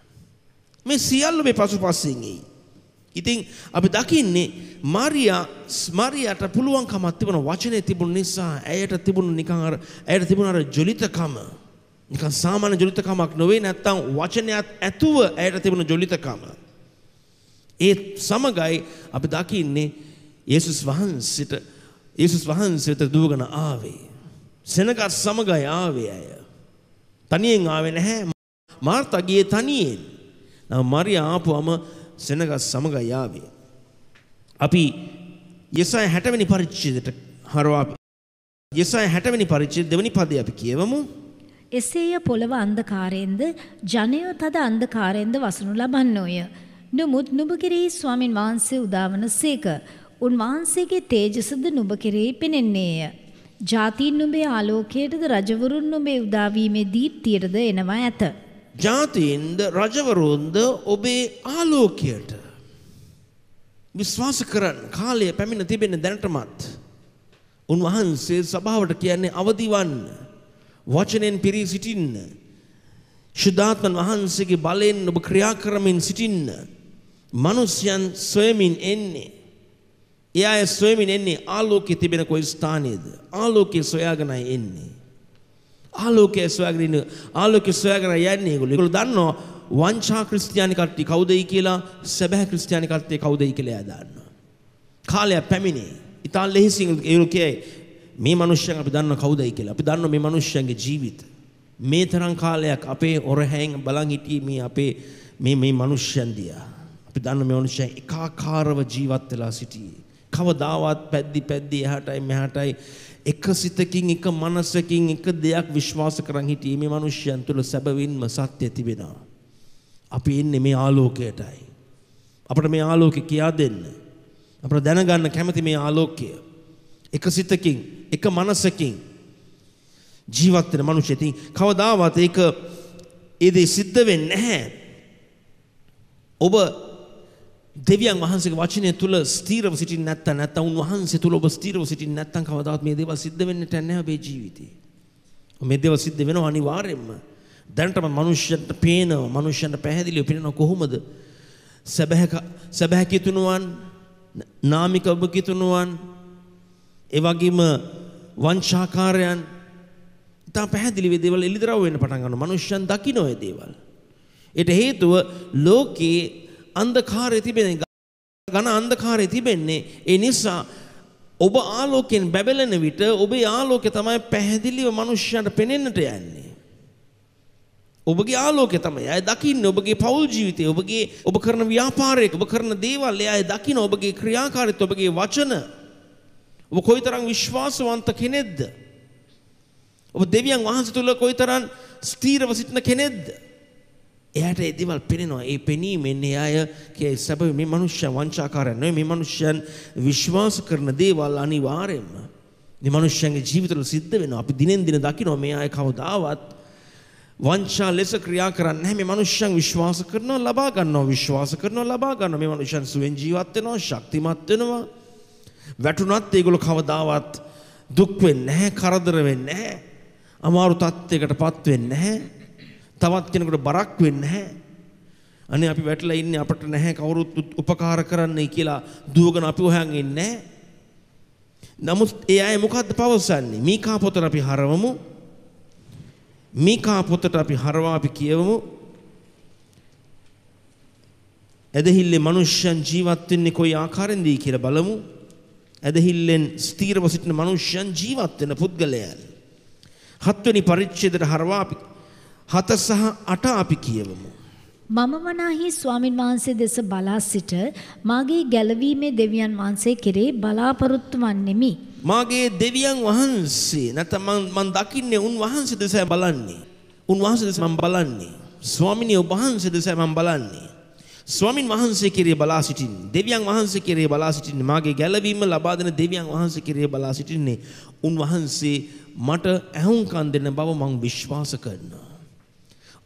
මේ සියල්ල මේ පසුපසින් එයි. ඉතින් අපි දකින්නේ මරියා මරියට පුළුවන්කමක් තිබුණ වචනේ තිබුණ නිසා ඇයට තිබුණ නිකන් අර ඇයට තිබුණ අර ජොලිතකම නිකන් සාමාන්‍ය ජොලිතකමක් නොවේ නැත්තම් වචනයත් ඇතුව ඇයට තිබුණ ජොලිතකම. ඒ සමගයි අපි දකින්නේ යේසුස් වහන්සේට යේසුස් වහන්සේට දූගන ආවේ. සෙනගත් සමගයි ආවේ අය. තනියෙන් ආවේ නැහැ. මාර්තා ගියේ තනියෙන්. නම් මරියා ආපුවම සෙනගත් සමගයි ආවේ. අපි යසය 60 වෙනි පරිච්ඡේදයට හරවා යසය 60 වෙනි පරිච්ඡේද දෙවෙනි පදේ අපි කියවමු. එසේය පොළව අන්ධකාරයෙන්ද ජනය තද අන්ධකාරයෙන්ද වසනු ලබන්නෝය. නමුත් නුඹ කෙරෙහි ස්වාමින් වහන්සේ උදාවන සේක. උන්වහන්සේගේ තේජසද නුඹ කෙරෙහි පෙනෙන්නේය. ජාතීන් නුඹේ ආලෝකයටද රජවරුන් නුඹේ උදාවීමේ දීප්තියටද එනවා ඇත. ජාතීන්ද රජවරුන්ද ඔබේ ආලෝකයට විශ්වාස කරන්න කාලය පැමිණ තිබෙන දැනටමත් උන්වහන්සේ සභාවට කියන්නේ අවදිවන්න. වචනෙන් පිරී සිටින්න. ශුද්ධාත්මන් වහන්සේගේ බලයෙන් ඔබ ක්‍රියා කරමින් සිටින්න. මිනිසයන් සොයමින් එන්නේ. ඒ අය සොයමින් එන්නේ ආලෝකයේ තිබෙන કોઈ ස්ථානයේද? ආලෝකයේ සොයාගෙනයි එන්නේ. ආලෝකයේ සොයාගෙන ඉන්න ආලෝකයේ සොයාගෙන යන්නේ ඒගොල්ලෝ. ඒගොල්ලෝ දන්නවා වංචා ක්‍රිස්තියානි කට්ටිය කවුදයි කියලා සැබෑ ක්‍රිස්තියානි කට්ටිය කවුදයි කියලා එයා දන්නවා. කාලය පැමිණේ. ඉතාලි ලෙහිසින් ඒගොල්ලෝ කියයි මේ මනුෂ්‍යයන් අපි දන්න කවුදයි කියලා. අපි දන්න මේ මනුෂ්‍යයන්ගේ ජීවිත. මේ තරම් කාලයක් අපේ ඔරහැන් බලන් හිටියේ මේ අපේ මේ මේ මනුෂ්‍යයන් දිහා. අපි දන්න මේ මනුෂ්‍යයන් එකාකාරව ජීවත් වෙලා සිටියේ. කවදාවත් පැද්දි පැද්දි එහාටයි මෙහාටයි එක සිතකින් එක මනසකින් එක දෙයක් විශ්වාස කරන් හිටියේ මේ මිනිස්යන් තුළ සැබවින්ම සත්‍ය තිබෙනවා. අපි ඉන්නේ මේ ආලෝකයටයි. අපිට මේ ආලෝකය කියා දෙන්න. අපිට දැනගන්න කැමති මේ ආලෝකය. එක සිතකින් එක මනසකින් ජීවත් වෙන මිනිස්සු ඉතින් කවදාවත් ඒක ඒ දේ සිද්ධ වෙන්නේ නැහැ. ඔබ දෙවියන් වහන්සේගේ වචනය තුල ස්ථීරව සිටින්න නැත්නම් නැත්නම් උන්වහන්සේ තුල ඔබ ස්ථීරව සිටින්න නැත්නම් කවදාවත් මේ දේවල් සිද්ධ වෙන්නට නැහැ ඔබේ ජීවිතේ. මේ දේවල් සිද්ධ වෙනවා අනිවාර්යයෙන්ම. දැනටම මනුෂ්‍යයන්ට පේනවා, මනුෂ්‍යයන්ට පැහැදිලිව පේනවා කොහොමද? සැබෑ සැබෑ කිතුනුවන්, නාමික ඔබ කිතුනුවන්, ඒ වගේම වංශාකාරයන් ඉතා පැහැදිලිව දේවල් එළිදරව් වෙන්න පටන් ගන්නවා. මනුෂ්‍යයන් දකින්න ඔය දේවල්. ඒට හේතුව ලෝකයේ අන්ධකාරය තිබෙන ඝන අන්ධකාරය තිබෙන්නේ. ඒ නිසා ඔබ ආලෝකයෙන් බැබලෙන විට ඔබේ ආලෝකය තමයි පැහැදිලිව මනුෂ්‍යයන්ට පෙනෙන්නට යන්නේ. ඔබගේ ආලෝකය තමයි අය දකින්න ඔබගේ පෞල් ජීවිතය ඔබගේ ඔබ කරන ව්‍යාපාරයක ඔබ කරන දේවල් එයා දකින්න ඔබගේ ක්‍රියාකාරීත්වය ඔබගේ වචන ඔබ කොයිතරම් විශ්වාසවන්ත කෙනෙක්ද? ඔබ දෙවියන් වහන්සේ තුල කොයිතරම් ස්ථීරව සිටින කෙනෙක්ද? එයාට ඒ දේවල් පෙනෙනවා. ඒ පෙනීමෙන් එයාය කිය සැබවි මේ මනුෂ්‍ය වංචාකාරයන් නෙවෙයි මේ මනුෂ්‍යයන් විශ්වාස කරන දේවල් අනිවාර්යයෙන්ම මේ මනුෂ්‍යයන්ගේ ජීවිතවල සිද්ධ වෙනවා. අපි දිනෙන් දින දකිනවා මේ අය කවදාවත් වංචා ලෙස ක්‍රියා කරන්නේ නැහැ. මේ මනුෂ්‍යයන් විශ්වාස කරනවා, ලබා ගන්නවා, විශ්වාස කරනවා, ලබා ගන්නවා. මේ මනුෂ්‍යයන් සුවෙන් ජීවත් වෙනවා, ශක්තිමත් වෙනවා. වැටුනත් ඒගොල්ලෝ කවදාවත් දුක් වෙන්නේ නැහැ, කරදර වෙන්නේ නැහැ. අමාරු තත්යකටපත් වෙන්නේ නැහැ. තවත් කෙනෙකුට බරක් වෙන්නේ නැහැ. අනේ අපි වැටලා ඉන්නේ අපිට නැහැ කවුරුත් උපකාර කරන්නේ කියලා දුවගෙන අපි හොයන් ඉන්නේ නමුත් ඒ අය මොකද්ද පවසන්නේ? මීකා පොතට අපි හරවමු. මීකා පොතට අපි හරවා අපි කියවමු. ඇදහිල්ලේ මිනිස්යන් ජීවත් වෙන්නේ කොයි ආකාරෙන්ද කියලා බලමු. ඇදහිල්ලෙන් ස්ථීරව සිටින මනුෂ්‍යයන් ජීවත් වෙන පුද්ගලයන්. හත්වෙනි පරිච්ඡේදයට හරවා අපි හත සහ අට අපි කියවමු. මම වනාහි ස්වාමින් වහන්සේ දෙස බලා සිට මාගේ ගැලවීමේ දෙවියන් වහන්සේ කෙරේ බලාපොරොත්තු වන්නෙමි. මාගේ දෙවියන් වහන්සේ නැත්නම් මම දකින්නේ උන් වහන්සේ දෙස බලන්නේ. උන් වහන්සේ දෙස මම බලන්නේ. ස්වාමිනිය ඔබ වහන්සේ දෙස මම බලන්නේ. ස්වාමින් වහන්සේ කෙරේ බලා සිටින්නේ දෙවියන් වහන්සේ කෙරේ බලා සිටින්නේ මාගේ ගැළවීම ලබා දෙන දෙවියන් වහන්සේ කෙරේ බලා සිටින්නේ උන්වහන්සේ මට ඇහුම්කන් දෙන බව මම විශ්වාස කරනවා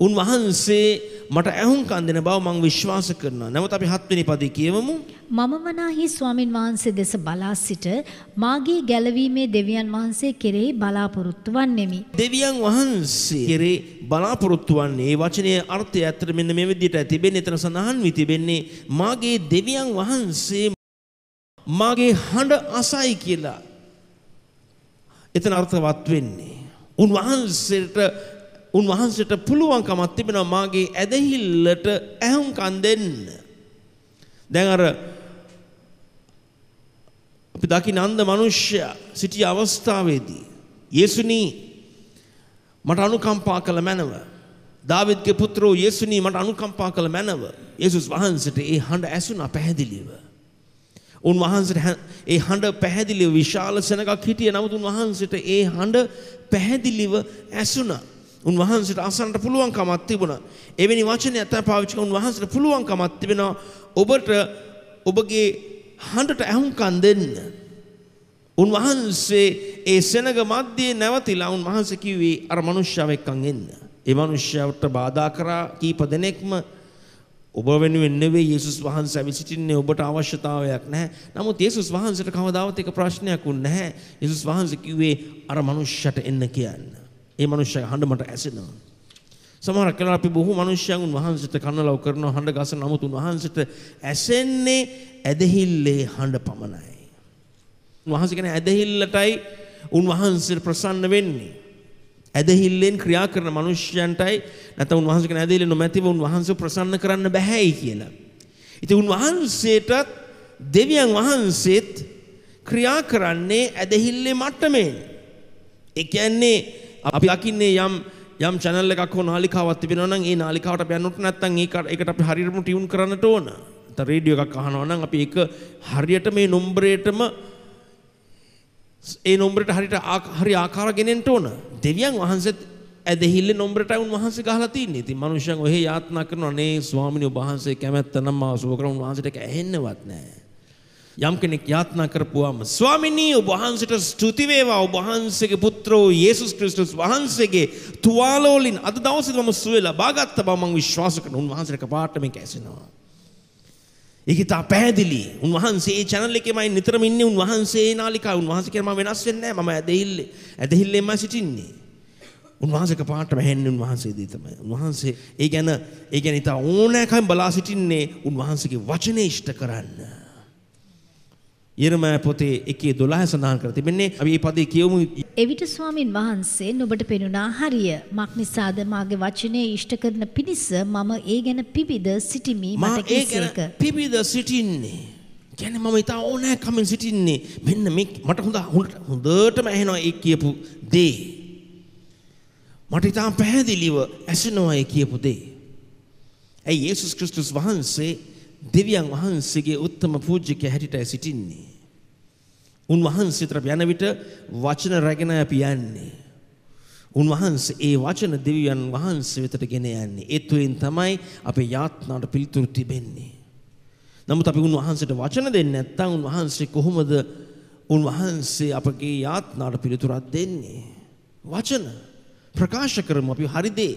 උන්වහන්සේ මට ඇහුම්කන් දෙන බව මම විශ්වාස කරනවා. නැවත අපි හත්වෙනි පදේ කියවමු. මම වනාහි ස්වාමින් වහන්සේ දෙස බලා සිට මාගේ ගැලවීමේ දෙවියන් වහන්සේ කෙරෙහි බලාපොරොත්තු වන්නෙමි. දෙවියන් වහන්සේ කෙරෙහි බලාපොරොත්තු වන්නේ වචනේ අර්ථය ඇත්තට මෙන්න මේ විදිහට තිබෙන්නේ. එතන සඳහන් වී තිබෙන්නේ මාගේ දෙවියන් වහන්සේ මාගේ හඬ අසයි කියලා. එතන අර්ථවත් වෙන්නේ. උන්වහන්සේට උන්වහන්සේට පුළුවන්කමක් තිබෙනවා මාගේ ඇදහිල්ලට ඇහුම්කන් දෙන්න. දැන් අර අපි දකින අන්ධ මිනිසයා සිටිය අවස්ථාවේදී යේසුනි මට අනුකම්පා කළ මැනව. දාවිද්ගේ පුත්‍රෝ යේසුනි මට අනුකම්පා කළ මැනව. යේසුස් වහන්සේට ඒ හඬ ඇසුණා පැහැදිලිව. උන්වහන්සේට ඒ හඬ පැහැදිලිව විශාල සෙනඟක් හිටියේ නමුත් උන්වහන්සේට ඒ හඬ පැහැදිලිව ඇසුණා. උන්වහන්සේට අසන්නට පුළුවන්කමක් තිබුණා. එවැනි වචන ඇතැම් පාවිච්චි කරන උන්වහන්සේට පුළුවන්කමක් තිබෙනවා ඔබට ඔබගේ හඬට ඇහුම්කන් දෙන්න. උන්වහන්සේ ඒ සෙනග මැද්දේ නැවතිලා උන්වහන්සේ කිව්වේ අර මිනිස්සාව එක්කන් එන්න. ඒ මිනිස්සාවට බාධා කරා කීප දෙනෙක්ම ඔබ වෙනුවෙන් නෙවෙයි යේසුස් වහන්සේ ඇවිත් සිටින්නේ ඔබට අවශ්‍යතාවයක් නැහැ. නමුත් යේසුස් වහන්සේට කවදාවත් ඒක ප්‍රශ්නයක් වුණ නැහැ. යේසුස් වහන්සේ කිව්වේ අර මිනිස්සට එන්න කියන්න. ඒ මනුෂ්‍යයා හඬ මට ඇසෙනවා. සමහරක් වෙලාවට අපි බොහෝ මනුෂ්‍යයන් වහන්සේට කන්නලව් කරනවා හඬ ගසන නමුත් උන්වහන්සේට ඇසෙන්නේ ඇදහිල්ලේ හඬ පමණයි. උන්වහන්සේ කියන්නේ ඇදහිල්ලටයි උන්වහන්සේ ප්‍රසන්න වෙන්නේ. ඇදහිල්ලෙන් ක්‍රියා කරන මනුෂ්‍යයන්ටයි නැත්නම් උන්වහන්සේ කියන ඇදහිල්ල නොමැතිව උන්වහන්සේ ප්‍රසන්න කරන්න බෑයි කියලා. ඉතින් උන්වහන්සේටත් දෙවියන් වහන්සේත් ක්‍රියා කරන්නේ ඇදහිල්ලේ මට්ටමේ. ඒ කියන්නේ අපි අකින්නේ යම් යම් channel එකක් හෝ නාලිකාවක් තිබෙනවා නම් ඒ නාලිකාවට බැන්නුත් නැත්නම් ඒක ඒකට අපි හරියටම tune කරන්නට ඕන. නැත්නම් රේඩියෝ එකක් අහනවා නම් අපි ඒක හරියට මේ නම්බරේටම ඒ නම්බරේට හරියට හරි ආකාර ගෙනෙන්න ඕන. දෙවියන් වහන්සේත් ඇදහිල්ල නම්බරට වුන් වහන්සේ ගහලා තින්නේ. ඉතින් මිනිස්සුන් ඔහේ යාත්නා කරනවා නේ ස්වාමිනේ ඔබ වහන්සේ කැමැත්ත නම් මාව සුව කරන වහන්සේට ඇහෙන්නවත් නැහැ. යම් කෙනෙක් යාත්නා කරපුවාම ස්වාමිනී ඔබ වහන්සේට ස්තුති වේවා ඔබ වහන්සේගේ පුත්‍රෝ යේසුස් ක්‍රිස්තුස් වහන්සේගේ තුවාලවලින් අද දවසේ මම සුව ලබා ගත්ත බව මම විශ්වාස කරනවා උන්වහන්සේට කපාට මේක ඇසෙනවා ඒක ඉතා පැහැදිලි උන්වහන්සේ චැනල් එකෙමයි නිතරම ඉන්නේ උන්වහන්සේ නාලිකාව උන්වහන්සේ කියන මම වෙනස් වෙන්නේ නැහැ මම ඇදහිල්ලේ ඇදහිල්ලෙම සිටින්නේ උන්වහන්සේ කපාටම ඇහෙන්නේ උන්වහන්සේදී තමයි උන්වහන්සේ ඒ ගැන ඒ ගැන ඉතා ඕනෑකම් බලා සිටින්නේ උන්වහන්සේගේ වචනේ ඉෂ්ට කරන්න යෙරමෑ පොතේ එකේ දොළහ සඳහන් කර තිබෙන්නේ අපි පදේ කියවමු. එවිට ස්වාමින් වහන්සේ නොබට පෙනුනා හරිය මක් නිසාද මාගේ වචනය ඉෂ්ට කරන පිණිස මම ඒ ගැන පිබිද සිටිමි මට කිසේක. පිබිද සිටින්නේ. කියන්නේ මම ඉතා ඕනෑ කමින් සිටින්නේ මෙන්න මේ මට හොඳ හොඳටම ඇහෙනවා ඒ කියපු දේ. මට ඉතාම පැහැදිලිව ඇසෙනවා ඒ කියපු දේ. ඇයි යේසුස් ක්‍රිස්තුස් වහන්සේ දෙවියන් වහන්සේගේ උත්තම පූජ්‍යකයා හැටියටයි සිටින්නේ. උන්වහන්සේතර යන විට වචන රැගෙන අපි යන්නේ. උන්වහන්සේ ඒ වචන දෙවියන් වහන්සේ වෙතට ගෙන යන්නේ. ඒ තුලින් තමයි අපේ යාත්නාට පිළිතුරු තිබෙන්නේ. නමුත් අපි උන්වහන්සේට වචන දෙන්නේ නැත්නම් උන්වහන්සේ කොහොමද උන්වහන්සේ අපගේ යාත්නාට පිළිතුරක් දෙන්නේ? වචන ප්‍රකාශ කරමු අපි හරි දේ.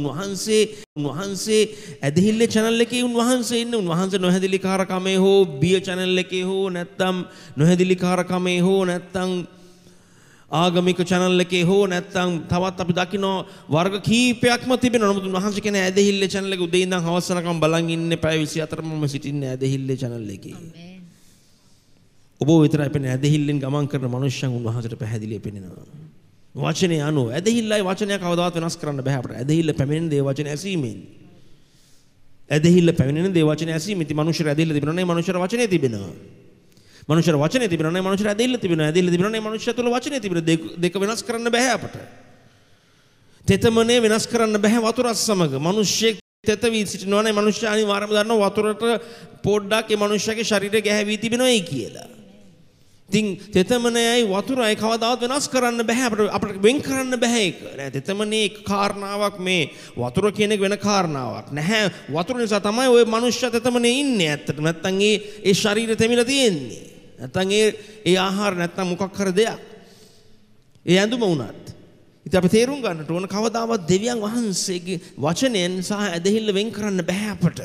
උන්වහන්සේ උන්වහන්සේ ඇදහිල්ල channel එකේ උන්වහන්සේ ඉන්න උන්වහන්සේ නොහැදිලිකාරකමේ හෝ බිය channel එකේ හෝ නැත්තම් නොහැදිලිකාරකමේ හෝ නැත්තම් ආගමික channel එකේ හෝ නැත්නම් තවත් අපි දකිනවා වර්ග කීපයක්ම තිබෙනවා. නමුත් මහන්සි කෙන ඇදහිල්ලේ channel එක උදේ ඉඳන් හවස වෙනකම් බලන් ඉන්නේ පැය 24 මම සිටින්නේ ඇදහිල්ලේ channel එකේ. ඔබ විතරයි පෙනෙන ඇදහිල්ලෙන් ගමන් කරන මනුෂ්‍යයන් උන්වහන්සේට පැහැදිලිව පෙනෙනවා. වචනය අනුව ඇදහිල්ලයි වචනය කවදාවත් වෙනස් කරන්න බෑ අපට. ඇදහිල්ල පැමිණෙන දේ වචන ඇසීමෙන්. ඇදහිල්ල පැමිණෙන දේ වචන ඇසීමෙන්. ඉතින් මනුෂ්‍යර ඇදහිල්ල තිබෙනවා නේ මනුෂ්‍යර වචනේ තිබෙනවා. මනුෂ්‍යර වචනේ තිබෙනවා නේ මනුෂ්‍යර ඇදහිල්ල තිබෙනවා. ඇදහිල්ල තිබෙනවා නේ මනුෂ්‍ය තුළ වචනේ තිබෙනවා. දෙක වෙනස් කරන්න බෑ අපට. තෙතමනේ වෙනස් කරන්න බෑ වතුරත් සමග. මනුෂ්‍යෙක් තෙත වී සිටිනවා නේ මනුෂ්‍ය අනිවාර්යයෙන්ම දන්නවා වතුරට පොඩ්ඩක් ඒ මනුෂ්‍යගේ ශරීරය ගැහැවී තිබෙනවායි කියලා. ඉතින් තෙතමනයයි වතුරයි කවදාවත් වෙනස් කරන්න බෑ අපිට අපිට වෙන් කරන්න බෑ ඒක. නෑ තෙතමනේ එක කාරණාවක් මේ වතුර කියන එක වෙන කාරණාවක්. නැහැ වතුර නිසා තමයි ওই මනුෂ්‍ය තෙතමනේ ඉන්නේ. ඇත්තට නැත්තම් ඒ ඒ ශරීරය තෙමිලා තියෙන්නේ. නැත්තම් ඒ ඒ ආහාර නැත්තම් මොකක් හරි දෙයක්. ඒ ඇඳුම වුණත්. ඉතින් අපි තේරුම් ගන්නට ඕන කවදාවත් දෙවියන් වහන්සේගේ වචනයෙන් සහ ඇදහිල්ල වෙන් කරන්න බෑ අපට.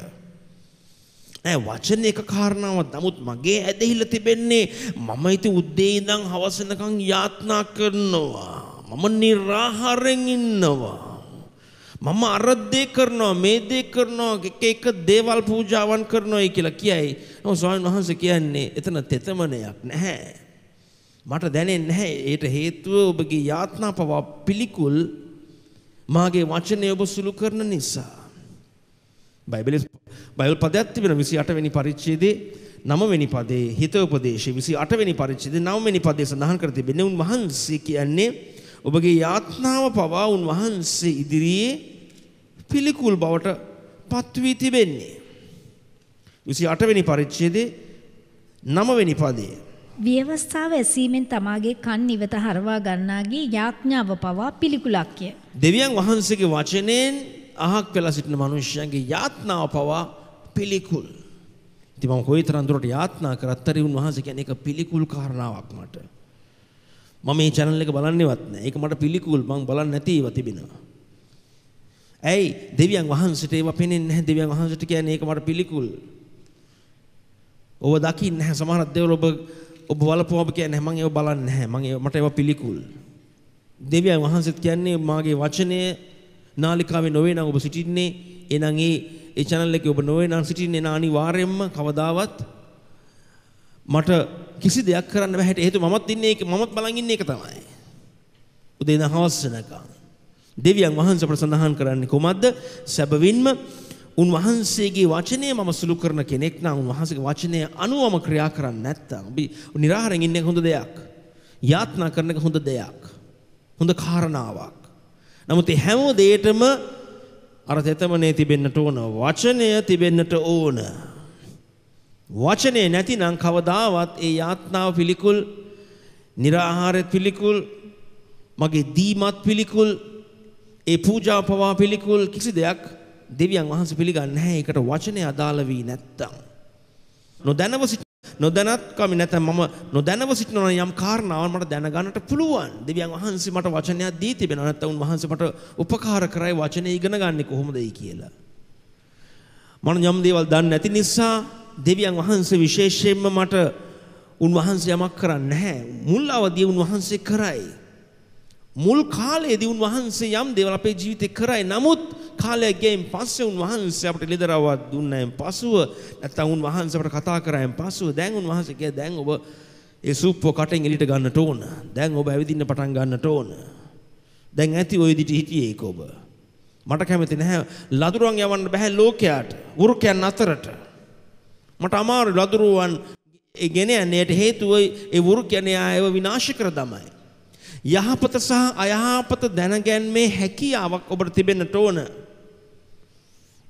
ඇ වචන එක කාරණාවක් නමුත් මගේ ඇදහිල තිබෙන්නේ මම ඉති උද්දේ ඉඳන් හවසනකං යාත්නා කරනවා. මම නිරාහාරෙන් ඉන්නවා. මම අරද්දේ කරනවා මේ දේ කරනවා එක එක දේවල් පූජාවන් කරනවායි කියලා කියයි. නෝ ස්වාමීන් වහන්සේ කියන්නේ එතන තෙතමනයක් නැහැ. මට දැනෙන්නේ නැහැ ඒට හේතුව ඔබගේ යාත්නා පවා පිළිකුල් මාගේ වචනේ ඔබ සුළු කරන නිසා. බයිබලෙස් බයිබල් පදයක් තිබෙන 28 වෙනි පරිච්ඡේදයේ 9 වෙනි පදයේ හිතෝපදේශයේ 28 වෙනි පරිච්ඡේදයේ 9 වෙනි පදයේ සඳහන් කර තිබෙන්නේ උන් වහන්සේ කියන්නේ ඔබගේ යාත්නාව පවා උන් වහන්සේ ඉදිරියේ පිළිකුල් බවට පත් වී තිබෙන්නේ 28 වෙනි පරිච්ඡේදයේ 9 වෙනි පදයේ ව්‍යවස්ථාව ඇසීමෙන් තමාගේ කන් නිවත හරවා ගන්නාගේ යාඥාව පවා පිළිකුලක්ය. දෙවියන් වහන්සේගේ වචනයෙන් අහක් වෙලා සිටින මිනිස්යන්ගේ යාත්නාව පවා පිළිකුල්. ඉතින් මම කොයිතරම් දුරට යාත්නා කරත් හරි උන්වහන්සේ කියන්නේ ඒක පිළිකුල් කාරණාවක් මට. මම මේ channel එක බලන්නේවත් නැහැ. ඒක මට පිළිකුල් මම බලන්නේ නැති ඒවා තිබෙනවා. ඇයි දෙවියන් වහන්සේට ඒවා පෙනෙන්නේ නැහැ දෙවියන් වහන්සේට කියන්නේ ඒක මට පිළිකුල්. ඔබ දකින්නේ නැහැ සමහර දේවල් ඔබ ඔබ බලපුවම ඔබ කියන්නේ මම ඒව බලන්නේ නැහැ. මම මට ඒවා පිළිකුල්. දෙවියන් වහන්සේත් කියන්නේ මාගේ වචනය නාලිකාවේ නොවේ නම් ඔබ සිටින්නේ එහෙනම් ඒ ඒ channel එකේ ඔබ නොවේ නම් සිටින්නේ නම් අනිවාර්යයෙන්ම කවදාවත් මට කිසි දෙයක් කරන්න බෑ හැට හේතුව මමත් ඉන්නේ ඒක මමත් බලන් ඉන්නේ ඒක තමයි උදේ ඉඳන් හවස වෙනකම් දෙවියන් වහන්සේ අපට සඳහන් කරන්නේ කොහොමද සැබවින්ම උන්වහන්සේගේ වචනය මම සුළු කරන කෙනෙක් නම් උන්වහන්සේගේ වචනය අනුවම ක්‍රියා කරන්නේ නැත්තම් ඔබ නිරාහරෙන් ඉන්නේ හොඳ දෙයක් යාත්නා කරන එක හොඳ දෙයක් හොඳ කාරණාවක් නමුත් හැම දෙයකම අර තෙතමනේ තිබෙන්නට ඕන වචනය තිබෙන්නට ඕන. වචනය නැතිනම් කවදාවත් ඒ යාත්නාව පිළිකුල් निराහාරෙත් පිළිකුල් මගේ දීමත් පිළිකුල් ඒ පූජා පවා පිළිකුල් කිසි දෙයක් දෙවියන් වහන්සේ පිළිගන්නේ නැහැ ඒකට වචනය අදාළ වී නැත්තම් නොදැනව නොදැනත් කමි නැත මම නොදැනව සිටිනවන යම් කාරණාවක් මට දැනගන්නට පුළුවන්. දෙවියන් වහන්සේ මට වචනයක් දී තිබෙනවා. නැත්නම් උන්වහන්සේ මට උපකාර කරයි වචනේ ඉගෙන ගන්න කොහොමදයි කියලා. මම යම් දේවල් දන්නේ නැති නිසා දෙවියන් වහන්සේ විශේෂයෙන්ම මට උන්වහන්සේ යමක් කරන්නේ නැහැ. මුල් අවදී උන්වහන්සේ කරයි. මුල් කාලයේදී උන්වහන්සේ යම් දේවල් අපේ ජීවිතේ කරයි. නමුත් කාලයක් ගියයින් පස්සේ උන්වහන්සේ අපිට ලෙදරවක් දුන්නයින් පසුව නැත්තම් උන්වහන්සේ අපට කතා කරායින් පසුව දැන් උන්වහන්සේ කිය දැන් ඔබ ඒ සුප්පෝ කටෙන් එලිට ගන්නට ඕන. දැන් ඔබ ඇවිදින්න පටන් ගන්නට ඕන. දැන් ඇති ওই දිටි හිටියේ ඒක ඔබ. මට කැමති නැහැ ලදුරන් යවන්න බෑ ලෝකයට. වෘකයන් අතරට. මට අමාරු ලදුරුවන් ගෙන යන්නේට හේතුව ඒ වෘකයන් ආයව විනාශ කර දමයි. යහපත සහ අයහපත දැනගැන්මේ හැකියාවක් ඔබට තිබෙන්නට ඕන.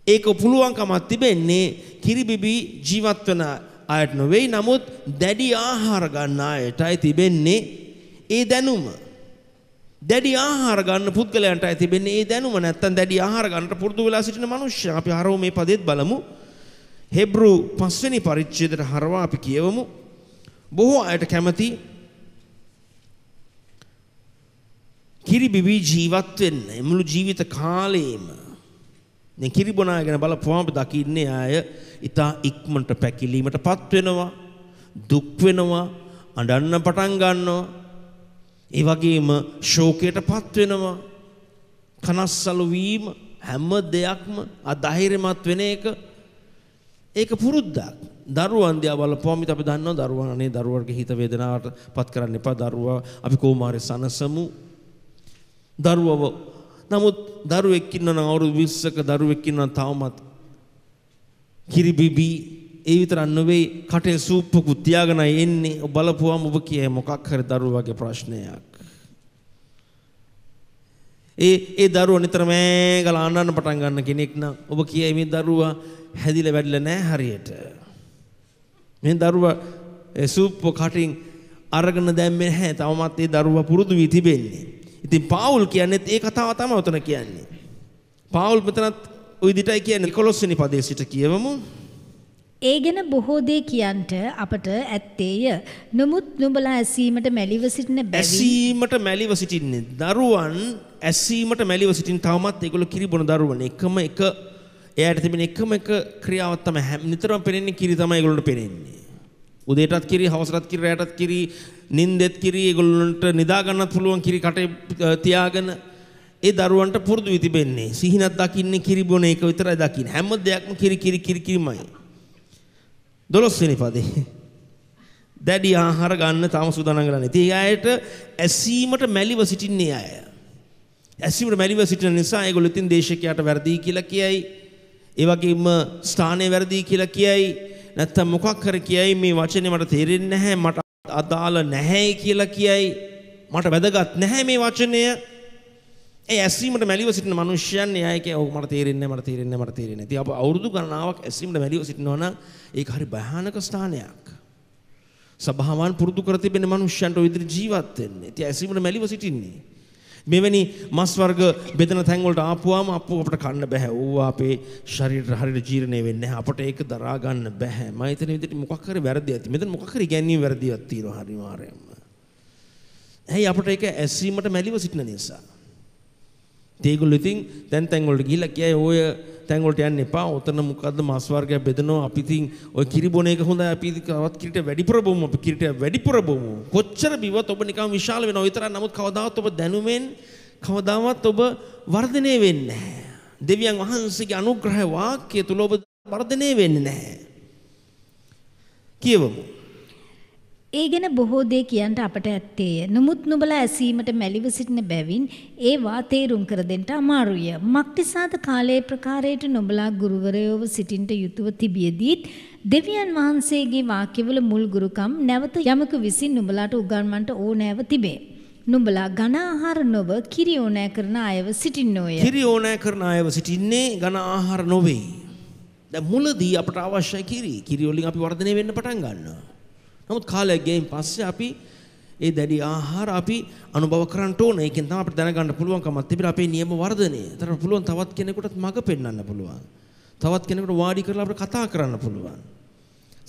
ඒක පුළුවන්කමක් තිබෙන්නේ කිරිබිබි ජීවත් වන අයට නොවේ නමුත් දැඩි ආහාර ගන්න අයටයි තිබෙන්නේ ඒ දැනුම. දැඩි ආහාර ගන්න පුද්ගලයන්ටයි තිබෙන්නේ ඒ දැනුම නැත්තම් දැඩි ආහාර ගන්නට පුරුදු වෙලා සිටින මනුෂ්‍යයන් අපි හරව මේ පදෙත් බලමු. හෙබ්‍රු 5 වෙනි පරිච්ඡේදයට හරවා අපි කියවමු. බොහෝ අයට කැමති කිරි බිබී ජීවත් වෙන්න මුළු ජීවිත කාලයේම දැන් කිරි බොන අය ගැන බලපුවාම දකින්නේ අය ඊතා ඉක්මනට පැකිලීමටපත් වෙනවා දුක් වෙනවා අඬන්න පටන් ගන්නවා ඒ වගේම ශෝකයටපත් වෙනවා කනස්සලු වීම හැම දෙයක්ම අධෛර්යමත් වෙන එක ඒක පුරුද්දක් දරුවන් දිහා බලපුවම අපි දන්නවා දරුවන් අනේ දරුවන්ගේ හිත වේදනාවට පත් කරන්න එපා දරුවා අපි කොහොම හරි සනසමු දරුවව. නමුත් දරුවෙක් ඉන්නවනම් අවුරුදු 20ක දරුවෙක් ඉන්නවනම් තවමත් කිරි බිබී ඒ විතරක් නෙවෙයි කටේ සූප්පකුත් තියාගෙනයි එන්නේ. ඔබ බලපුවාම ඔබ කියේ මොකක් හරි දරුවාගේ ප්‍රශ්නයක්. ඒ ඒ දරුවා නිතරම ඈගලා අඬන්න පටන් ගන්න කෙනෙක් නම් ඔබ කියයි මේ දරුවා හැදිලා වැඩිලා නැහැ හරියට. මේ දරුවා සූප්ප කටින් අරගෙන දැම්මේ නැහැ. තවමත් ඒ දරුවා පුරුදු වී තිබෙන්නේ. ඉතින් පාවුල් කියන්නේත් ඒ කතාව තමයි උතන කියන්නේ. පාවුල් මෙතනත් ওই දිටයි කියන්නේ 11 වෙනි පදයේ සිට කියවමු. ඒ ගැන බොහෝ දේ කියන්ට අපට ඇත්තේය. නමුත් නුඹලා ඇසීමට මැලිව සිටින බැවින් ඇසීමට මැලිව සිටින්නේ දරුවන් ඇසීමට මැලිව සිටින තවමත් ඒගොල්ලෝ කිරිබොන දරුවන් එකම එක එයාට තිබෙන එකම එක ක්‍රියාවක් තමයි නිතරම පෙනෙන්නේ කිරි තමයි ඒගොල්ලන්ට පෙනෙන්නේ. උදේටත් කිරි, හවසටත් කිරි, රාත්‍රී කිරි නින්දෙත් කිරි ඒගොල්ලන්ට නිදාගන්නත් පුළුවන් කිරි කටේ තියාගෙන ඒ දරුවන්ට පුරුදු වී තිබෙන්නේ සිහිනත් දකින්නේ කිරි බොන එක විතරයි දකින්නේ හැම දෙයක්ම කිරි කිරි කිරි කිරිමයි 12 වෙනි පදේ දැඩි ආහාර ගන්න තාම සූදානම් කරන්නේ. ඉතින් අයට ඇසීමට මැලිව සිටින්නේ අය. ඇසීමට මැලිව සිටින නිසා ඒගොල්ලෝ ඉතින් දේශකයාට වැරදි කියලා කියයි. ඒ වගේම ස්ථානය වැරදි කියලා කියයි. නැත්තම් මොකක් කර කියයි මේ වචනේ මට තේරෙන්නේ නැහැ. මට අදාළ නැහැයි කියලා කියයි මට වැදගත් නැහැ මේ වචනය. ඒ ඇසීමට මැලිව සිටින මිනිස්යන් එයායක ඔව් මට තේරෙන්නේ මට තේරෙන්නේ මට තේරෙන්නේ. ඉතින් අප අවුරුදු ගණනාවක් ඇසීමට මැලිව සිටිනවා නම් ඒක හරි භයානක ස්ථානයක්. සබහාවන් පුරුදු කර තිබෙන මිනිස්යන්ට ඔය විදිහට ජීවත් වෙන්නේ. ඉතින් ඇසීමට මැලිව සිටින්නේ. මෙවැනි මස් වර්ග බෙදෙන තැන් වලට ආපුවාම අපිට කන්න බෑ. ඕවා අපේ ශරීර හරියට ජීර්ණය වෙන්නේ නැහැ. අපට ඒක දරා ගන්න බෑ. මම හිතන විදිහට මොකක් හරි වැරදියක් තියෙනවා. මෙතන මොකක් හරි ගැන්වීම වැරදියක් තියෙනවා අනිවාර්යයෙන්ම. ඇයි අපට ඒක ඇසීමට මැලිව සිටින නිසා. ඒගොල්ලෝ ඉතින් දැන් තැන් වලට ගිහිල්ලා කියයි ඔය තැන් වලට යන්න එපා. ඔතන මොකද්ද මස් වර්ගයක් බෙදනවා. අපි ඉතින් ওই කිරි බොන එක හොඳයි. අපි තවත් කිරිට වැඩිපුර බොමු. අපි කිරිට වැඩිපුර බොමු. කොච්චර බිවත් ඔබ නිකන් විශාල වෙනවා. ඒ තරම් නමුත් කවදාවත් ඔබ දැනුමෙන් කවදාවත් ඔබ වර්ධනය වෙන්නේ නැහැ. දෙවියන් වහන්සේගේ අනුග්‍රහ වාක්‍ය තුල ඔබ වර්ධනය වෙන්නේ නැහැ. කියවමු. ඒ ගැන බොහෝ දේ කියන්ට අපට ඇත්තේය. නමුත් නුඹලා ඇසීමට මැලිව සිටින බැවින් ඒවා තේරුම් කර දෙන්න අමාරුය. මක්තිසාද කාලයේ ප්‍රකාරයට නුඹලා ගුරුවරයෝව සිටින්ට යුතුව තිබියදීත් දෙවියන් වහන්සේගේ වාක්‍යවල මුල් ගුරුකම් නැවත යමක විසින් නුඹලාට උගන්වන්නට ඕනෑව තිබේ. නුඹලා ඝන ආහාර නොව කිරි ඕනෑ කරන අයව සිටින්නෝය. කිරි ඕනෑ කරන අයව සිටින්නේ ඝන ආහාර නොවේ. දැන් මුලදී අපට අවශ්‍ය කිරි. කිරි වලින් අපි වර්ධනය වෙන්න පටන් ගන්නවා. නමුත් කාලයක් ගියයින් පස්සේ අපි ඒ දැඩි ආහාර අපි අනුභව කරන්න ඕන. ඒකෙන් තමයි අපිට දැනගන්න පුළුවන්කමක් තිබිලා අපේ නියම වර්ධනය. ඒතර පුළුවන් තවත් කෙනෙකුටත් මඟ පෙන්වන්න පුළුවන්. තවත් කෙනෙකුට වාඩි කරලා අපිට කතා කරන්න පුළුවන්.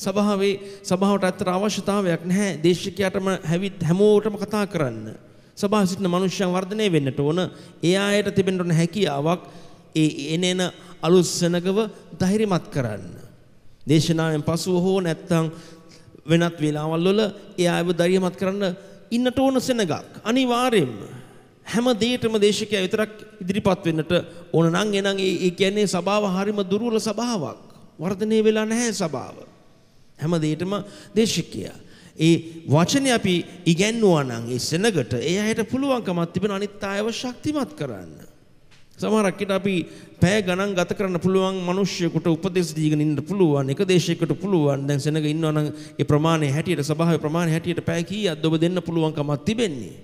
සභාවේ සභාවට අතර අවශ්‍යතාවයක් නැහැ. දේශකයාටම හැවිත් හැමෝටම කතා කරන්න. සභාවේ සිටින මනුෂ්‍යයන් වර්ධනය වෙන්නට ඕන. ඒ ආයයට තිබෙන්න ඕන හැකියාවක් ඒ එනේන අලුත් සෙනගව ධෛර්යමත් කරන්න. දේශනාවෙන් පසුව හෝ නැත්නම් වෙනත් වෙලාවල් වල එයාව ධෛර්යමත් කරන්න ඉන්නට ඕන සෙනගක් අනිවාර්යයෙන්ම හැම දෙයකම දේශකයා විතරක් ඉදිරිපත් වෙන්නට ඕන නම් එනං ඒ කියන්නේ සභාව හරිම දුර්වල සභාවක් වර්ධනය වෙලා නැහැ සභාව හැම දෙයකම දේශකයා ඒ වචනේ අපි ඉගැන්නුවා නම් ඒ සෙනගට එයාට පුළුවන්කමක් තිබෙන අනිත් අයව ශක්තිමත් කරන්න සමහරක් ඉන්න අපි පැය ගණන් ගත කරන්න පුළුවන් මිනිස්සුෙකුට උපදෙස් දීගෙන ඉන්න පුළුවන් එක දේශයකට පුළුවන් දැන් සෙනග ඉන්නවා නම් ඒ ප්‍රමාණය හැටියට සභාවේ ප්‍රමාණය හැටියට පැය කීයක්ද ඔබ දෙන්න පුළුවන් කමක් තිබෙන්නේ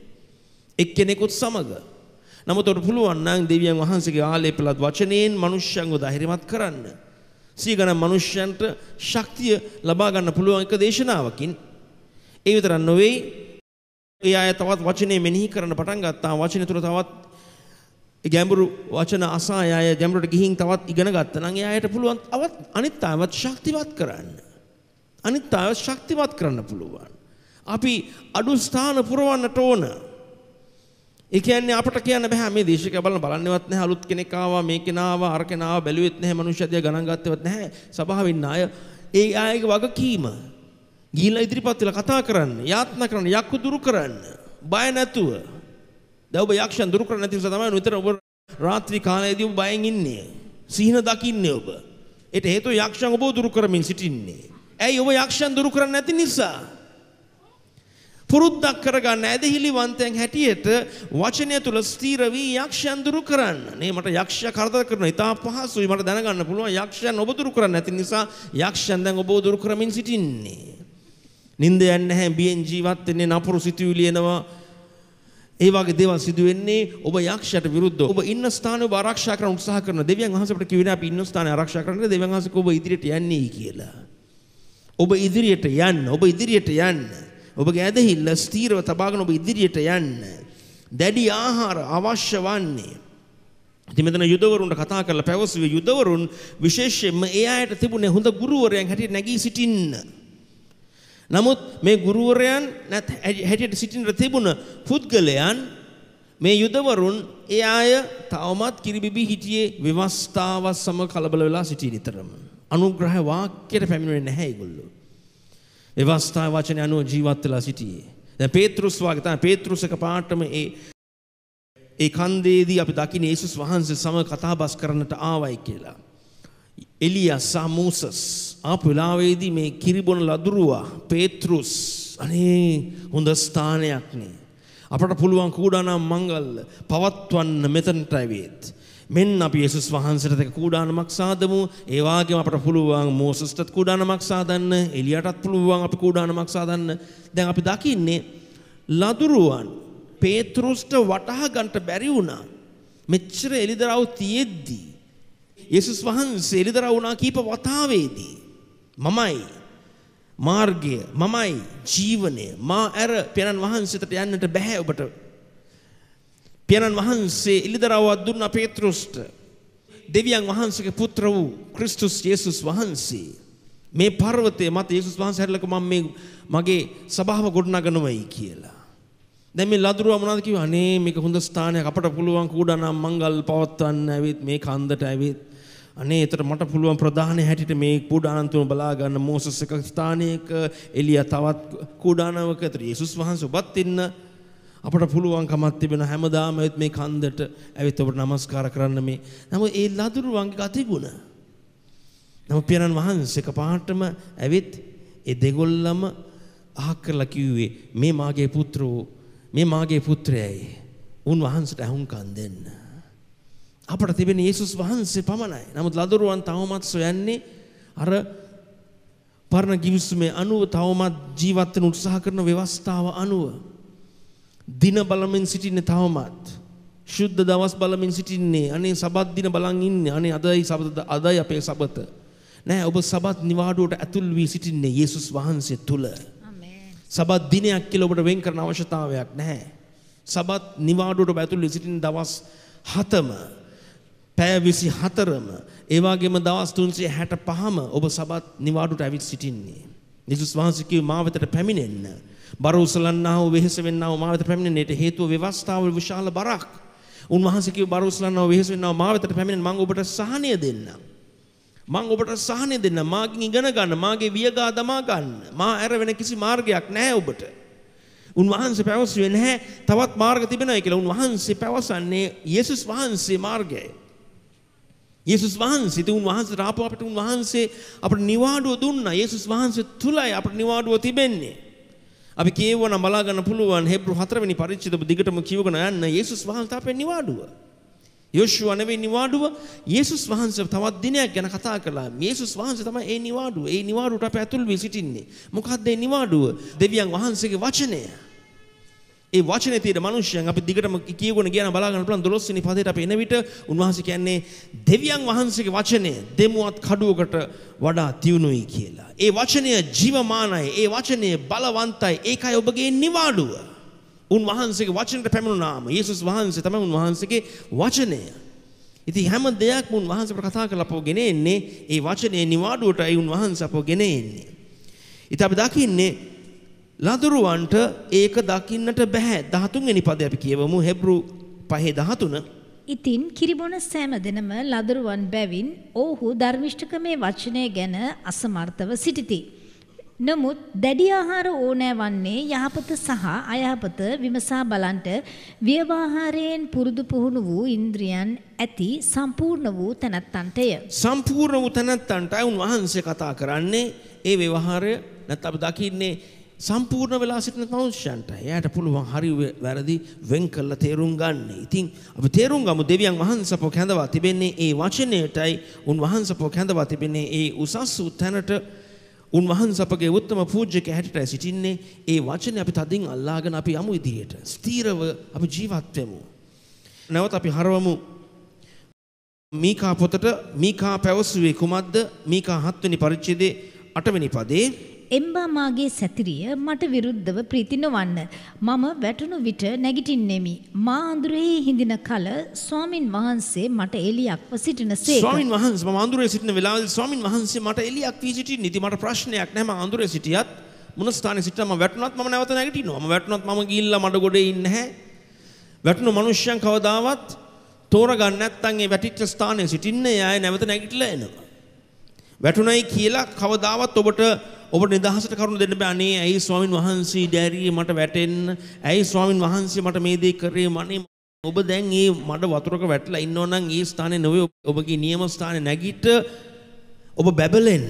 එක්කෙනෙකුත් සමග නමුත් ඔබට පුළුවන් නම් දෙවියන් වහන්සේගේ ආලේපලත් වචනයෙන් මිනිස්සුන්ව ධෛර්යමත් කරන්න සීගණන් මිනිස්සුන්ට ශක්තිය ලබා ගන්න පුළුවන් එක දේශනාවකින් ඒ විතරක් නොවේ ඒ අය තවත් වචනේ මෙනෙහි කරන්න පටන් ගත්තා වචනේ තුර තවත් ගැඹුරු වචන අසා අය ගැඹුරට ගිහින් තවත් ඉගෙන ගත්තා නම් එයාට පුළුවන් තවත් අනිත් අයවත් ශක්තිමත් කරන්න. අනිත් අයව ශක්තිමත් කරන්න පුළුවන්. අපි අඩු ස්ථාන පුරවන්නට ඕන. ඒ කියන්නේ අපට කියන්න බෑ මේ දේශකයා බලන බලන්නේවත් නැහැ අලුත් කෙනෙක් ආවා මේ කෙනා ආවා අර කෙනා ආවා බැලුවෙත් නැහැ මනුෂ්‍යත්වය ගණන් ගත්තේවත් නැහැ සභාවෙ ඉන්න අය ඒ අයගේ වගකීම ගිහිලා ඉදිරිපත් වෙලා කතා කරන්න යාත්නා කරන්න යක්කු දුරු කරන්න බය නැතුව දැන් ඔබ යක්ෂයන් දුරු කරන්නේ නැති නිසා තමයි නිතර ඔබ රාත්‍රී කාලයේදී ඔබ බයෙන් ඉන්නේ. සිහින දකින්නේ ඔබ. ඒට හේතුව යක්ෂයන් ඔබ දුරු කරමින් සිටින්නේ. ඇයි ඔබ යක්ෂයන් දුරු කරන්නේ නැති නිසා? පුරුද්දක් කරගන්න ඇදහිලිවන්තයන් හැටියට වචනය තුළ ස්ථීර වී යක්ෂයන් දුරු කරන්න. නේ මට යක්ෂයා කරදර කරන ඉතා පහසුයි මට දැනගන්න පුළුවන් යක්ෂයන් ඔබ දුරු කරන්නේ නැති නිසා යක්ෂයන් දැන් ඔබව දුරු කරමින් සිටින්නේ. නිින්ද යන්නේ නැහැ බියෙන් ජීවත් වෙන්නේ නපුරු සිතුවිලි එනවා ඒ වගේ දේවල් සිදු වෙන්නේ ඔබ යක්ෂයට විරුද්ධව. ඔබ ඉන්න ස්ථානය ඔබ ආරක්ෂා කරන්න උත්සාහ කරන දෙවියන් වහන්සේ අපිට කිව්වේ අපි ඉන්න ස්ථානය ආරක්ෂා කරන්න දෙවියන් වහන්සේ ඔබ ඉදිරියට යන්නේ කියලා. ඔබ ඉදිරියට යන්න, ඔබ ඉදිරියට යන්න. ඔබගේ ඇදහිල්ල ස්ථීරව තබාගෙන ඔබ ඉදිරියට යන්න. දැඩි ආහාර අවශ්‍ය වන්නේ. ඉතින් මෙතන යුදවරුන්ට කතා කරලා පැවසුවේ යුදවරුන් විශේෂයෙන්ම ඒ අයට තිබුණේ හොඳ ගුරුවරයන් හැටියට නැගී සිටින්න. නමුත් මේ ගුරුවරයන් නැත් හැටියට සිටින්න තිබුණ පුද්ගලයන් මේ යුදවරුන් ඒ අය තවමත් කිරිබිබි හිටියේ විවස්ථාවත් සමග කලබල වෙලා සිටී නිතරම. අනුග්‍රහ වාක්‍යයට පැමිණෙන්නේ නැහැ ඒගොල්ලෝ. විවස්ථා වචන අනුව ජීවත් වෙලා සිටියේ. දැන් පේත්‍රුස් වගේ තමයි පේත්‍රුස් එක පාටම ඒ ඒ කන්දේදී අපි දකින්නේ යේසුස් වහන්සේ සමග කතාබස් කරන්නට ආවයි කියලා. එලියා සාමූසස් ආපලාවේදී මේ කිරිබොන ලදුරුවා පේත්‍රුස් අනේ හොඳ ස්ථානයක්නේ. අපට පුළුවන් කූඩානම් මංගල්ල පවත්වන්න මෙතනට ඇවිත්. මෙන්න අපි යේසුස් වහන්සේට දෙක කූඩානමක් සාදමු. ඒ වගේම අපට පුළුවන් මෝසස්ටත් කූඩානමක් සාදන්න, එලියාටත් පුළුවන් අපි කූඩානමක් සාදන්න. දැන් අපි දකින්නේ ලදුරුවන් පේත්‍රුස්ට වටහා ගන්නට බැරි වුණා. මෙච්චර එලිදරව් තියෙද්දී යේසුස් වහන්සේ එළිදරව් වුණා කීප වතාවේදී මමයි මාර්ගය මමයි ජීවනය මා ඇර පියනන් වහන්සේට යන්නට බෑ ඔබට පියනන් වහන්සේ එළිදරව්වක් දුන්නා පේත්‍රුස්ට දෙවියන් වහන්සේගේ පුත්‍ර වූ ක්‍රිස්තුස් යේසුස් වහන්සේ මේ පර්වතය මත යේසුස් වහන්සේ හැරලක මම මේ මගේ සභාව ගොඩනගනවයි කියලා දැන් මේ ලදරුවා මොනවද කිව්වා අනේ මේක හොඳ ස්ථානයක් අපට පුළුවන් කූඩානම් මංගල් පවත්වන්න ඇවිත් මේ කන්දට ඇවිත් අනේ එතකොට මට පුළුවන් ප්‍රධාන හැටියට මේ කුඩාන තුන බලා ගන්න මෝසස් එක ස්ථානයක එලියා තවත් කුඩානවක එතකොට යේසුස් වහන්සේ ඔබත් ඉන්න අපට පුළුවන් කමක් තිබෙන හැමදාම මේ කන්දට ඇවිත් ඔබට নমස්කාර කරන්න මේ නම ඒ ලදුරුවන්ගේ ගතිගුණ නම පියනන් වහන්සේක පාටම ඇවිත් ඒ දෙගොල්ලම අහක් කරලා කිව්වේ මේ මාගේ පුත්‍රෝ මේ මාගේ පුත්‍රයයි උන් වහන්සේට අහුම්කම් දෙන්න අපට තිබෙන යේසුස් වහන්සේ පමණයි. නමුත් ලදරුවන් තවමත් සොයන්නේ අර පරණ ගිවිසුමේ අනුව තවමත් ජීවත් වෙන උත්සාහ කරන ව්‍යවස්ථාව අනුව දින බලමින් සිටින්නේ තවමත් ශුද්ධ දවස් බලමින් සිටින්නේ අනේ සබත් දින බලන් ඉන්නේ අනේ අදයි සබත අදයි අපේ සබත නෑ ඔබ සබත් නිවාඩුවට ඇතුල් වී සිටින්නේ යේසුස් වහන්සේ තුල සබත් දිනයක් කියලා ඔබට වෙන් කරන අවශ්‍යතාවයක් නැහැ සබත් නිවාඩුවට ඇතුල් වී සිටින දවස් හතම පැය විසි හතරම ඒවාගේම දවස් තුන්සේ හැට පහම ඔබ සබත් නිවාඩුට ඇවිත් සිටින්නේ. නිසුස් වහන්සකිව මාවතට පැමිණෙන්න. බර උසලන්නාව වෙහෙස වෙන්නාව මාවත පැමිණෙන්නට හේතුව ව්‍යවස්ථාව විශාල බරක්. උන්වහන්සකිව බර උසලන්නාව වෙහෙස වෙන්නාව මාවතට පැමිණෙන්න මම ඔබට සහනය දෙන්න. මං ඔබට සහනය දෙන්න මාගින් ඉගෙන ගන්න මාගේ වියගා දමා ගන්න. මා ඇර වෙන කිසි මාර්ගයක් නැහැ ඔබට. උන්වහන්සේ පැවසුවේ නැහැ තවත් මාර්ග තිබෙනයි කියලා. උන්වහන්සේ පැවසන්නේ යේසුස් වහන්සේ මාර්ගයයි. යේසුස් වහන්සේ තුන් වහන්සේ රාපු අපිට උන් වහන්සේ අපට නිවාඩුව දුන්නා. යේසුස් වහන්සේ තුලයි අපට නිවාඩුව තිබෙන්නේ. අපි කියවන බලා ගන්න පුළුවන් හෙබ්‍රු 4 වෙනි පරිච්ඡේදෙ දිගටම කියවගෙන යන්න යේසුස් වහන්සේ අපේ නිවාඩුව. යෝෂුව නෙවෙයි නිවාඩුව යේසුස් වහන්සේ තවත් දිනයක් ගැන කතා කළා. යේසුස් වහන්සේ තමයි ඒ නිවාඩුව. ඒ නිවාඩුවට අපි ඇතුල් වී සිටින්නේ. මොකක්ද ඒ නිවාඩුව? දෙවියන් වහන්සේගේ වචනය. ඒ වචනේ තියෙන මිනිස්යන් අපි දිගටම කියවගෙන ගියා නම් බලා ගන්න පුළුවන් 12 වෙනි පදයට අපි එන විට උන්වහන්සේ කියන්නේ දෙවියන් වහන්සේගේ වචනය දෙමුවත් කඩුවකට වඩා තියුණුයි කියලා. ඒ වචනය ජීවමානයි. ඒ වචනය බලවන්තයි. ඒකයි ඔබගේ නිවාඩුව. උන්වහන්සේගේ වචනයට පැමිණුණාම යේසුස් වහන්සේ තමයි උන්වහන්සේගේ වචනය. ඉතින් හැම දෙයක්ම උන්වහන්සේ කතා කරලා අපව ගෙන එන්නේ ඒ වචනේ නිවාඩුවට ඒ උන්වහන්සේ අපව ගෙන එන්නේ. ඉතින් අපි දකින්නේ ලදරුවන්ට ඒක දකින්නට බැහැ. 13 වෙනි පදේ අපි කියවමු හෙබ්‍රු 5:13. ඉතින් කිරිබොන සෑම දිනම ලදරුවන් බැවින් ඔව්හු ධර්මිෂ්ඨකමේ වචනය ගැන අසමර්ථව සිටිති. නමුත් දැඩි ආහාර ඕනෑ වන්නේ යහපත සහ අයහපත විමසා බලන්ට ව්‍යවහාරයෙන් පුරුදු පුහුණු වූ ඉන්ද්‍රියන් ඇති සම්පූර්ණ වූ තැනැත්තන්ටය. සම්පූර්ණ වූ තැනැත්තන්ට උන් වහන්සේ කතා කරන්නේ ඒ ව්‍යවහාරය නැත්නම් දකින්නේ සම්පූර්ණ වෙලා සිටින මනුෂ්‍යයන්ට එයාට පුළුවන් හරි වැරදි වෙන් කරලා තේරුම් ගන්න. ඉතින් අපි තේරුම් ගමු දෙවියන් වහන්සේපෝ කැඳවා තිබෙන්නේ ඒ වචනයටයි උන්වහන්සේපෝ කැඳවා තිබෙන්නේ ඒ උසස් වූ තැනට උන්වහන්සේපගේ උත්තම පූජ්‍යක හැටියට සිටින්නේ ඒ වචනේ අපි තදින් අල්ලාගෙන අපි යමු ඉදිරියට. ස්ථීරව අපි ජීවත් වෙමු. නැවත අපි හරවමු මීකා පොතට මීකා පැවසුවේ කුමක්ද? මීකා 7 වෙනි පරිච්ඡේදයේ 8 වෙනි පදේ එම්බා මාගේ සැතිරිය මට විරුද්ධව ප්‍රීති නොවන්න. මම වැටුණු විට නැගිටින්නෙමි. මා අඳුරෙහි හිඳින කල ස්වාමින් වහන්සේ මට එළියක්ව සිටිනසේක. ස්වාමින් වහන්සේ මම අඳුරේ සිටින වෙලාවේ ස්වාමින් වහන්සේ මට එළියක් වී සිටින්නේ. ඉතින් මට ප්‍රශ්නයක් නැහැ මම අඳුරේ සිටියත් මුණ ස්ථානයේ සිටින මම වැටුණත් මම නැවත නැගිටිනවා. මම වැටුණත් මම ගිහිල්ලා මඩ ගොඩේ ඉන්නේ නැහැ. වැටුණු මිනිස්යන් කවදාවත් තෝරගන්න නැත්නම් ඒ වැටිච්ච ස්ථානයේ සිටින්නේ අය නැවත නැගිටලා එනවා. වැටුණයි කියලා කවදාවත් ඔබට ඔබට නිදහසට කරුණු දෙන්න බෑ අනේ ඇයි ස්වාමින් වහන්සේ දැරියේ මට වැටෙන්න ඇයි ස්වාමින් වහන්සේ මට මේ දේ කරේ මනේ ඔබ දැන් මේ මඩ වතුරක වැටලා ඉන්නෝ නම් ඒ ස්ථානේ නෙවෙයි ඔබගේ නියම ස්ථානේ නැගිට ඔබ බැබලෙන්න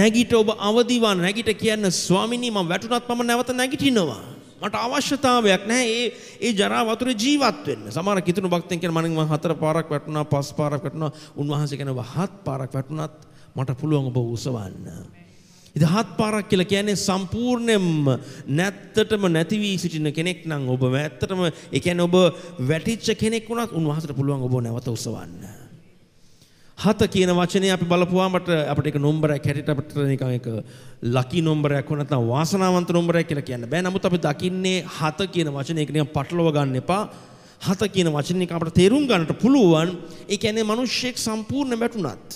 නැගිට ඔබ අවදිවන්න නැගිට කියන්න ස්වාමිනී මම වැටුණත් මම නැවත නැගිටිනවා මට අවශ්‍යතාවයක් නැහැ ඒ ඒ ජරා වතුරේ ජීවත් වෙන්න. සමහර කිතුණු භක්තෙන් කියන මනින් මම හතර පාරක් වැටුණා, පස් පාරක් වැටුණා, උන්වහන්සේ කියන වහත් පාරක් වැටුණත් මට පුළුවන් ඔබ උසවන්න. ඉතින් හත් පාරක් කියලා කියන්නේ සම්පූර්ණයෙන්ම නැත්තටම නැති වී සිටින කෙනෙක් නම් ඔබ ඇත්තටම ඒ කියන්නේ ඔබ වැටිච්ච කෙනෙක් වුණත් උන්වහන්සේට පුළුවන් ඔබ නැවත උසවන්න. හත කියන වචනේ අපි බලපුවාමට අපිට ඒක නම්බරයක් හැටියට අපිට නිකන් ඒක ලකි නම්බරයක් වුණත් නැත්නම් වාසනාවන්ත නම්බරයක් කියලා කියන්න බෑ. නමුත් අපි දකින්නේ හත කියන වචනේ ඒක නිකන් පටලව ගන්න එපා. හත කියන වචනේ එක අපිට තේරුම් ගන්නට පුළුවන්. ඒ කියන්නේ මිනිස්සෙක් සම්පූර්ණ වැටුණත්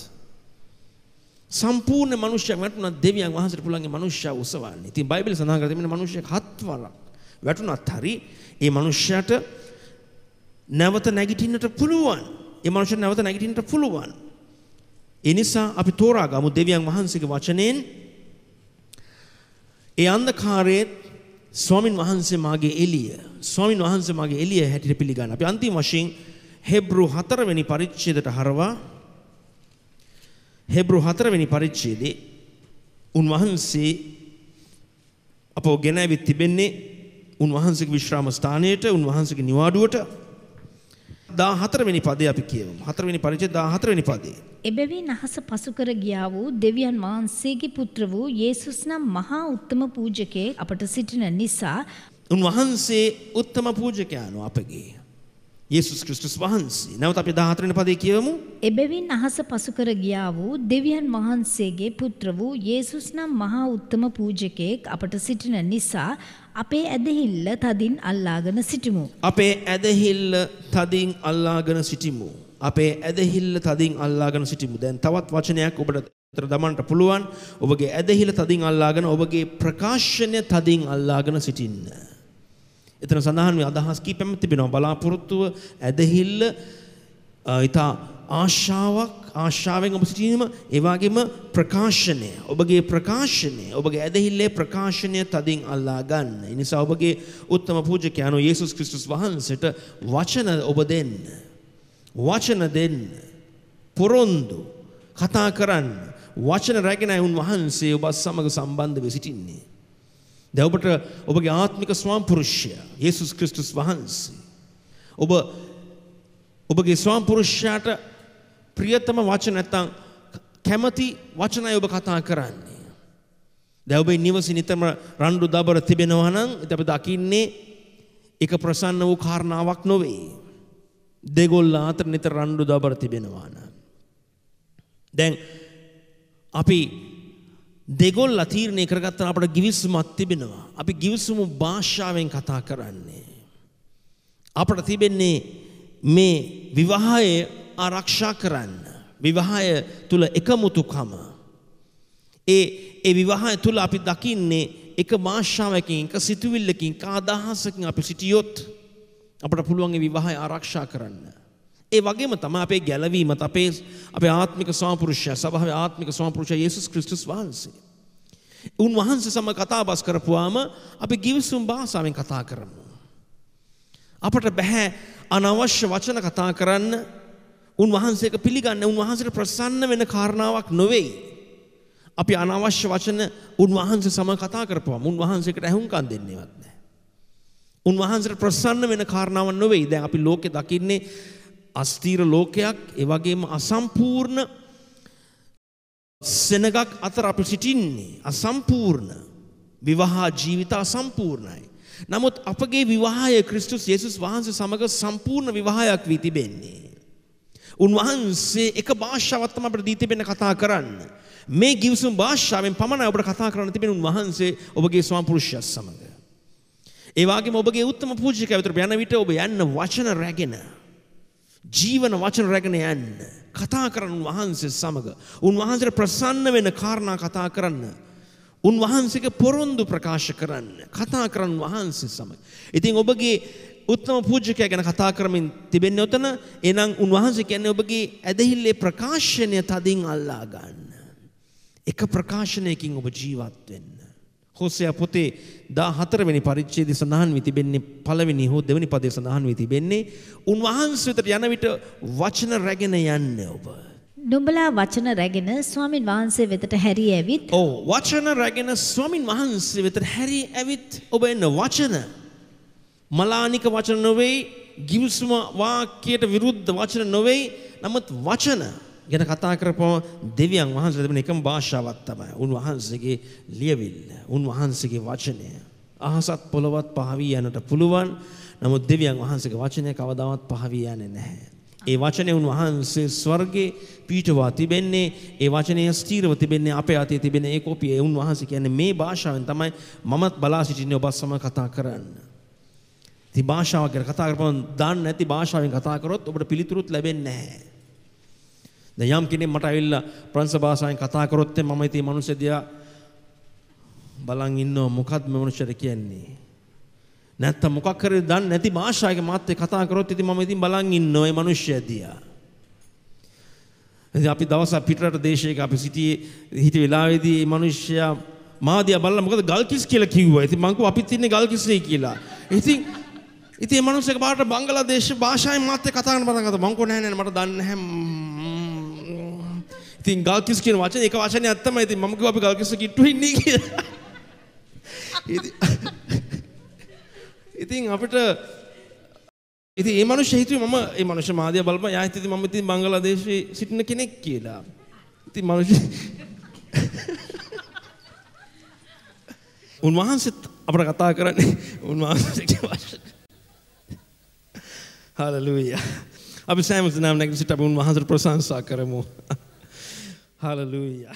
සම්පූර්ණ මිනිස්සෙක් වැටුණත් දෙවියන් වහන්සේට පුළුවන් ඒ මිනිස්සයා උසවන්න. ඉතින් බයිබලේ සඳහන් කරලා තියෙන්නේ මිනිස්සෙක් හත් වරක් වැටුණත් හරි ඒ මිනිස්සයාට නැවත නැගිටින්නට පුළුවන්. ඒ මිනිස්සයා නැවත නැගිටින්නට පුළුවන්. ඒ නිසා අපි තෝරා ගමු දෙවියන් වහන්සේගේ වචනෙන් ඒ අන්ධකාරයේ ස්වාමින් වහන්සේ මාගේ එළිය ස්වාමින් වහන්සේ මාගේ එළිය හැටියට පිළිගන්න. අපි අන්තිම වශයෙන් හෙබ්‍රු 4 වෙනි පරිච්ඡේදයට හරවා හෙබ්‍රු 4 වෙනි පරිච්ඡේදේ උන්වහන්සේ අපව ගෙනවිත් තිබෙන්නේ උන්වහන්සේගේ විශ්‍රාම ස්ථානයට උන්වහන්සේගේ නිවාඩුවට 14වෙනි පදේ අපි කියවමු. 4වෙනි පරිච්ඡේ 14වෙනි පදේ. එබැවින් අහස පසු කර ගියා වූ දෙවියන් වහන්සේගේ පුත්‍ර වූ යේසුස් නම් මහා උත්තම පූජකේ අපට සිටින නිසා උන්වහන්සේ උත්තම පූජකයාණෝ අපගේ. යේසුස් ක්‍රිස්තුස් වහන්සේ. නැවත අපි 14වෙනි පදේ කියවමු. එබැවින් අහස පසු කර ගියා වූ දෙවියන් වහන්සේගේ පුත්‍ර වූ යේසුස් නම් මහා උත්තම පූජකෙක් අපට සිටින නිසා අපේ ඇදහිල්ල තදින් අල්ලාගෙන සිටිමු. අපේ ඇදහිල්ල තදින් අල්ලාගෙන සිටිමු. අපේ ඇදහිල්ල තදින් අල්ලාගෙන සිටිමු. දැන් තවත් වචනයක් ඔබට උත්තර දමන්න පුළුවන්. ඔබගේ ඇදහිල්ල තදින් අල්ලාගෙන ඔබගේ ප්‍රකාශනය තදින් අල්ලාගෙන සිටින්න. එතන සඳහන් අදහස් කීපයක් තිබෙනවා. බලාපොරොත්තුව ඇදහිල්ල ඊට ආශාවක් ආශාවෙන් ඔබ සිටීම ඒවාගේම ප්‍රකාශනය ඔබගේ ප්‍රකාශනය ඔබගේ ඇදහිල්ලේ ප්‍රකාශනය තදින් අල්ලා ගන්න. එනිසා ඔබගේ උත්තම පූජකයාණෝ යේසුස් ක්‍රිස්තුස් වහන්සේට වචන ඔබ දෙන්න. වචන දෙන්න. පොරොන්දු කතා කරන්න. වචන රැගෙනයි උන් වහන්සේ ඔබ සමග සම්බන්ධ වෙ සිටින්නේ. දැන් ඔබට ඔබගේ ආත්මික ස්වාම්පුරුෂය යේසුස් ක්‍රිස්තුස් වහන්සේ ඔබ ඔබගේ ස්වාම්පුරුෂයාට ප්‍රියතම වචන නැත්තම් කැමති වචන ඔබ කතා කරන්නේ. දැන් ඔබේ නිවසේ නිතරම රණ්ඩු දබර තිබෙනවා නම් ඉතින් අපි දකින්නේ ඒක ප්‍රසන්න වූ කාරණාවක් නොවේ. දෙගොල්ල අතර නිතර රණ්ඩු දබර තිබෙනවා නම්. දැන් අපි දෙගොල්ල තීරණය කරගත්තා අපට ගිවිසුමක් තිබෙනවා. අපි ගිවිසුම භාෂාවෙන් කතා කරන්නේ. අපට තිබෙන්නේ මේ විවාහයේ ආරක්ෂා කරන්න. විවාහය තුල එකමුතුකම. ඒ ඒ විවාහය තුල අපි දකින්නේ එක භාෂාවකින් එක සිතුවිල්ලකින් කාදහසකින් අපි සිටියොත් අපට පුළුවන් ඒ විවාහය ආරක්ෂා කරන්න. ඒ වගේම තමයි අපේ ගැලවීමත් අපේ අපේ ආත්මික සමපුරුෂය සභාවේ ආත්මික සමපුරුෂය යේසුස් ක්‍රිස්තුස් වහන්සේ. උන්වහන්සේ සම කතාබස් කරපුවාම අපි ගිවිසුම් භාෂාවෙන් කතා කරමු. අපට බැහැ අනවශ්‍ය වචන කතා කරන්න උන්වහන්සේක පිළිගන්න උන්වහන්සේට ප්‍රසන්න වෙන කාරණාවක් නොවේයි. අපි අනවශ්‍ය වචන උන්වහන්සේ සම කතා කරපුවම උන්වහන්සේකට ඇහුම්කන් දෙන්නේවත් නැහැ. උන්වහන්සේට ප්‍රසන්න වෙන කාරණාවක් නොවේයි. දැන් අපි ලෝකේ දකින්නේ අස්තීර ලෝකයක්, ඒ වගේම අසම්පූර්ණ සෙනගක් අතර අපි සිටින්නේ. අසම්පූර්ණ විවාහ ජීවිත අසම්පූර්ණයි. නමුත් අපගේ විවාහය ක්‍රිස්තුස් යේසුස් වහන්සේ සමග සම්පූර්ණ විවාහයක් වී තිබෙන්නේ. උන්වහන්සේ එක භාෂාවක් තමයි අපිට දී තිබෙන කතා කරන්න. මේ ගිවිසුම් භාෂාවෙන් පමණයි ඔබට කතා කරන්න තිබෙන උන්වහන්සේ ඔබගේ ස්වාමපුරුෂයා සමග. ඒ වගේම ඔබගේ උත්තම පූජකයා විතර යන විට ඔබ යන්න වචන රැගෙන ජීවන වචන රැගෙන යන්න කතා කරන උන්වහන්සේ සමග උන්වහන්සේට ප්‍රසන්න වෙන කාරණා කතා කරන්න උන්වහන්සේගේ පොරොන්දු ප්‍රකාශ කරන්න කතා කරන වහන්සේ සමග. ඉතින් ඔබගේ උත්තම පූජකයා ගැන කතා කරමින් තිබෙන්නේ ඔතන. එනම් උන්වහන්සේ කියන්නේ ඔබගේ ඇදහිල්ලේ ප්‍රකාශනය තදින් අල්ලා ගන්න. එක ප්‍රකාශනයකින් ඔබ ජීවත් වෙන්න. හෝසයා පොතේ 14 වෙනි පරිච්ඡේදය සඳහන් වී තිබෙන්නේ පළවෙනි හෝ දෙවෙනි පදයේ සඳහන් වී තිබෙන්නේ උන්වහන්සේ වෙතට යන විට වචන රැගෙන යන්න ඔබ. නුඹලා වචන රැගෙන ස්වාමින් වහන්සේ වෙතට හැරී ඇවිත් ඔව් වචන රැගෙන ස්වාමින් වහන්සේ වෙතට හැරී ඇවිත් ඔබ එන්න වචන මලානික වචන නොවෙයි ගිවිසුම වාක්‍යයට විරුද්ධ වචන නොවෙයි නමුත් වචන ගැන කතා කරපුවා දෙවියන් වහන්සේලා තිබෙන එකම භාෂාවක් තමයි උන්වහන්සේගේ ලියවිල්ල උන්වහන්සේගේ වචනය අහසත් පොළවත් පහවී යන්නට පුළුවන් නමුත් දෙවියන් වහන්සේගේ වචනය කවදාවත් පහවී යන්නේ නැහැ ඒ වචනය උන්වහන්සේ ස්වර්ගේ පීටවා තිබෙන්නේ ඒ වචනය ස්තීරව තිබෙන්නේ අපේ අතේ තිබෙන ඒ කොපිය උන්වහන්සේ කියන්නේ මේ භාෂාවෙන් තමයි මමත් බලා සිටින්නේ ඔබත් සමග කතා කරන්න ඉති භාෂාව ගැන කතා කරපුවම දන්නේ නැති භාෂාවෙන් කතා කරොත් ඔබට පිළිතුරුත් ලැබෙන්නේ නැහැ. දැන් යම් කෙනෙක් මට ඇවිල්ලා ප්‍රංශ භාෂාවෙන් කතා කරොත් මම ඉතින් මිනිස්සු දිහා බලන් ඉන්නවා මොකද්ද මේ මිනිස්සුට කියන්නේ? නැත්තම් මොකක් කරේ දන්නේ නැති භාෂාවක මාත් එක්ක කතා කරොත් ඉතින් මම ඉතින් බලන් ඉන්නවා මේ මිනිස්සු දිහා. ඉතින් අපි දවසක් පිටරට දේශයක අපි සිටියේ හිට වෙලාවේදී මේ මිනිස්සයා මාදියා බලලා මොකද ගල්කිස් කියලා කිව්වා. ඉතින් මං කිව්වා අපිත් ඉන්නේ ගල්කිස්නේ කියලා. ඉතින් ඉතින් මේ මිනිස්සු එකපාරට බංගලාදේශ භාෂාවෙන් මාත් එක්ක කතා කරන්න පටන් ගත්තා. මං කෝ නෑ නෑ මට දන්නේ නැහැ. ඉතින් ගල්කිස් කියන වචනේ එක වචනයක් තමයි. ඉතින් මම කිව්වා අපි ගල්කිස් කිට්ටු ඉන්නේ කියලා. ඉතින් අපිට ඉති ඒ මනුෂ හිතුවේ මම ඒ මනුෂ මාධ්‍ය බලපන් යා හිතති මම ඉතින් බංගලාදේශයේ සිටින කෙනෙක් කියලා. ඉතින් මනුෂ උන්වහන්සේත් අපිට කතා කරන්නේ උන්වහන්සේගේ වචන හලලුය. අපි සෑම නම් නැගසිට අප උන්වහන්සට ප්‍රශංසා කරමු. හලලුයා.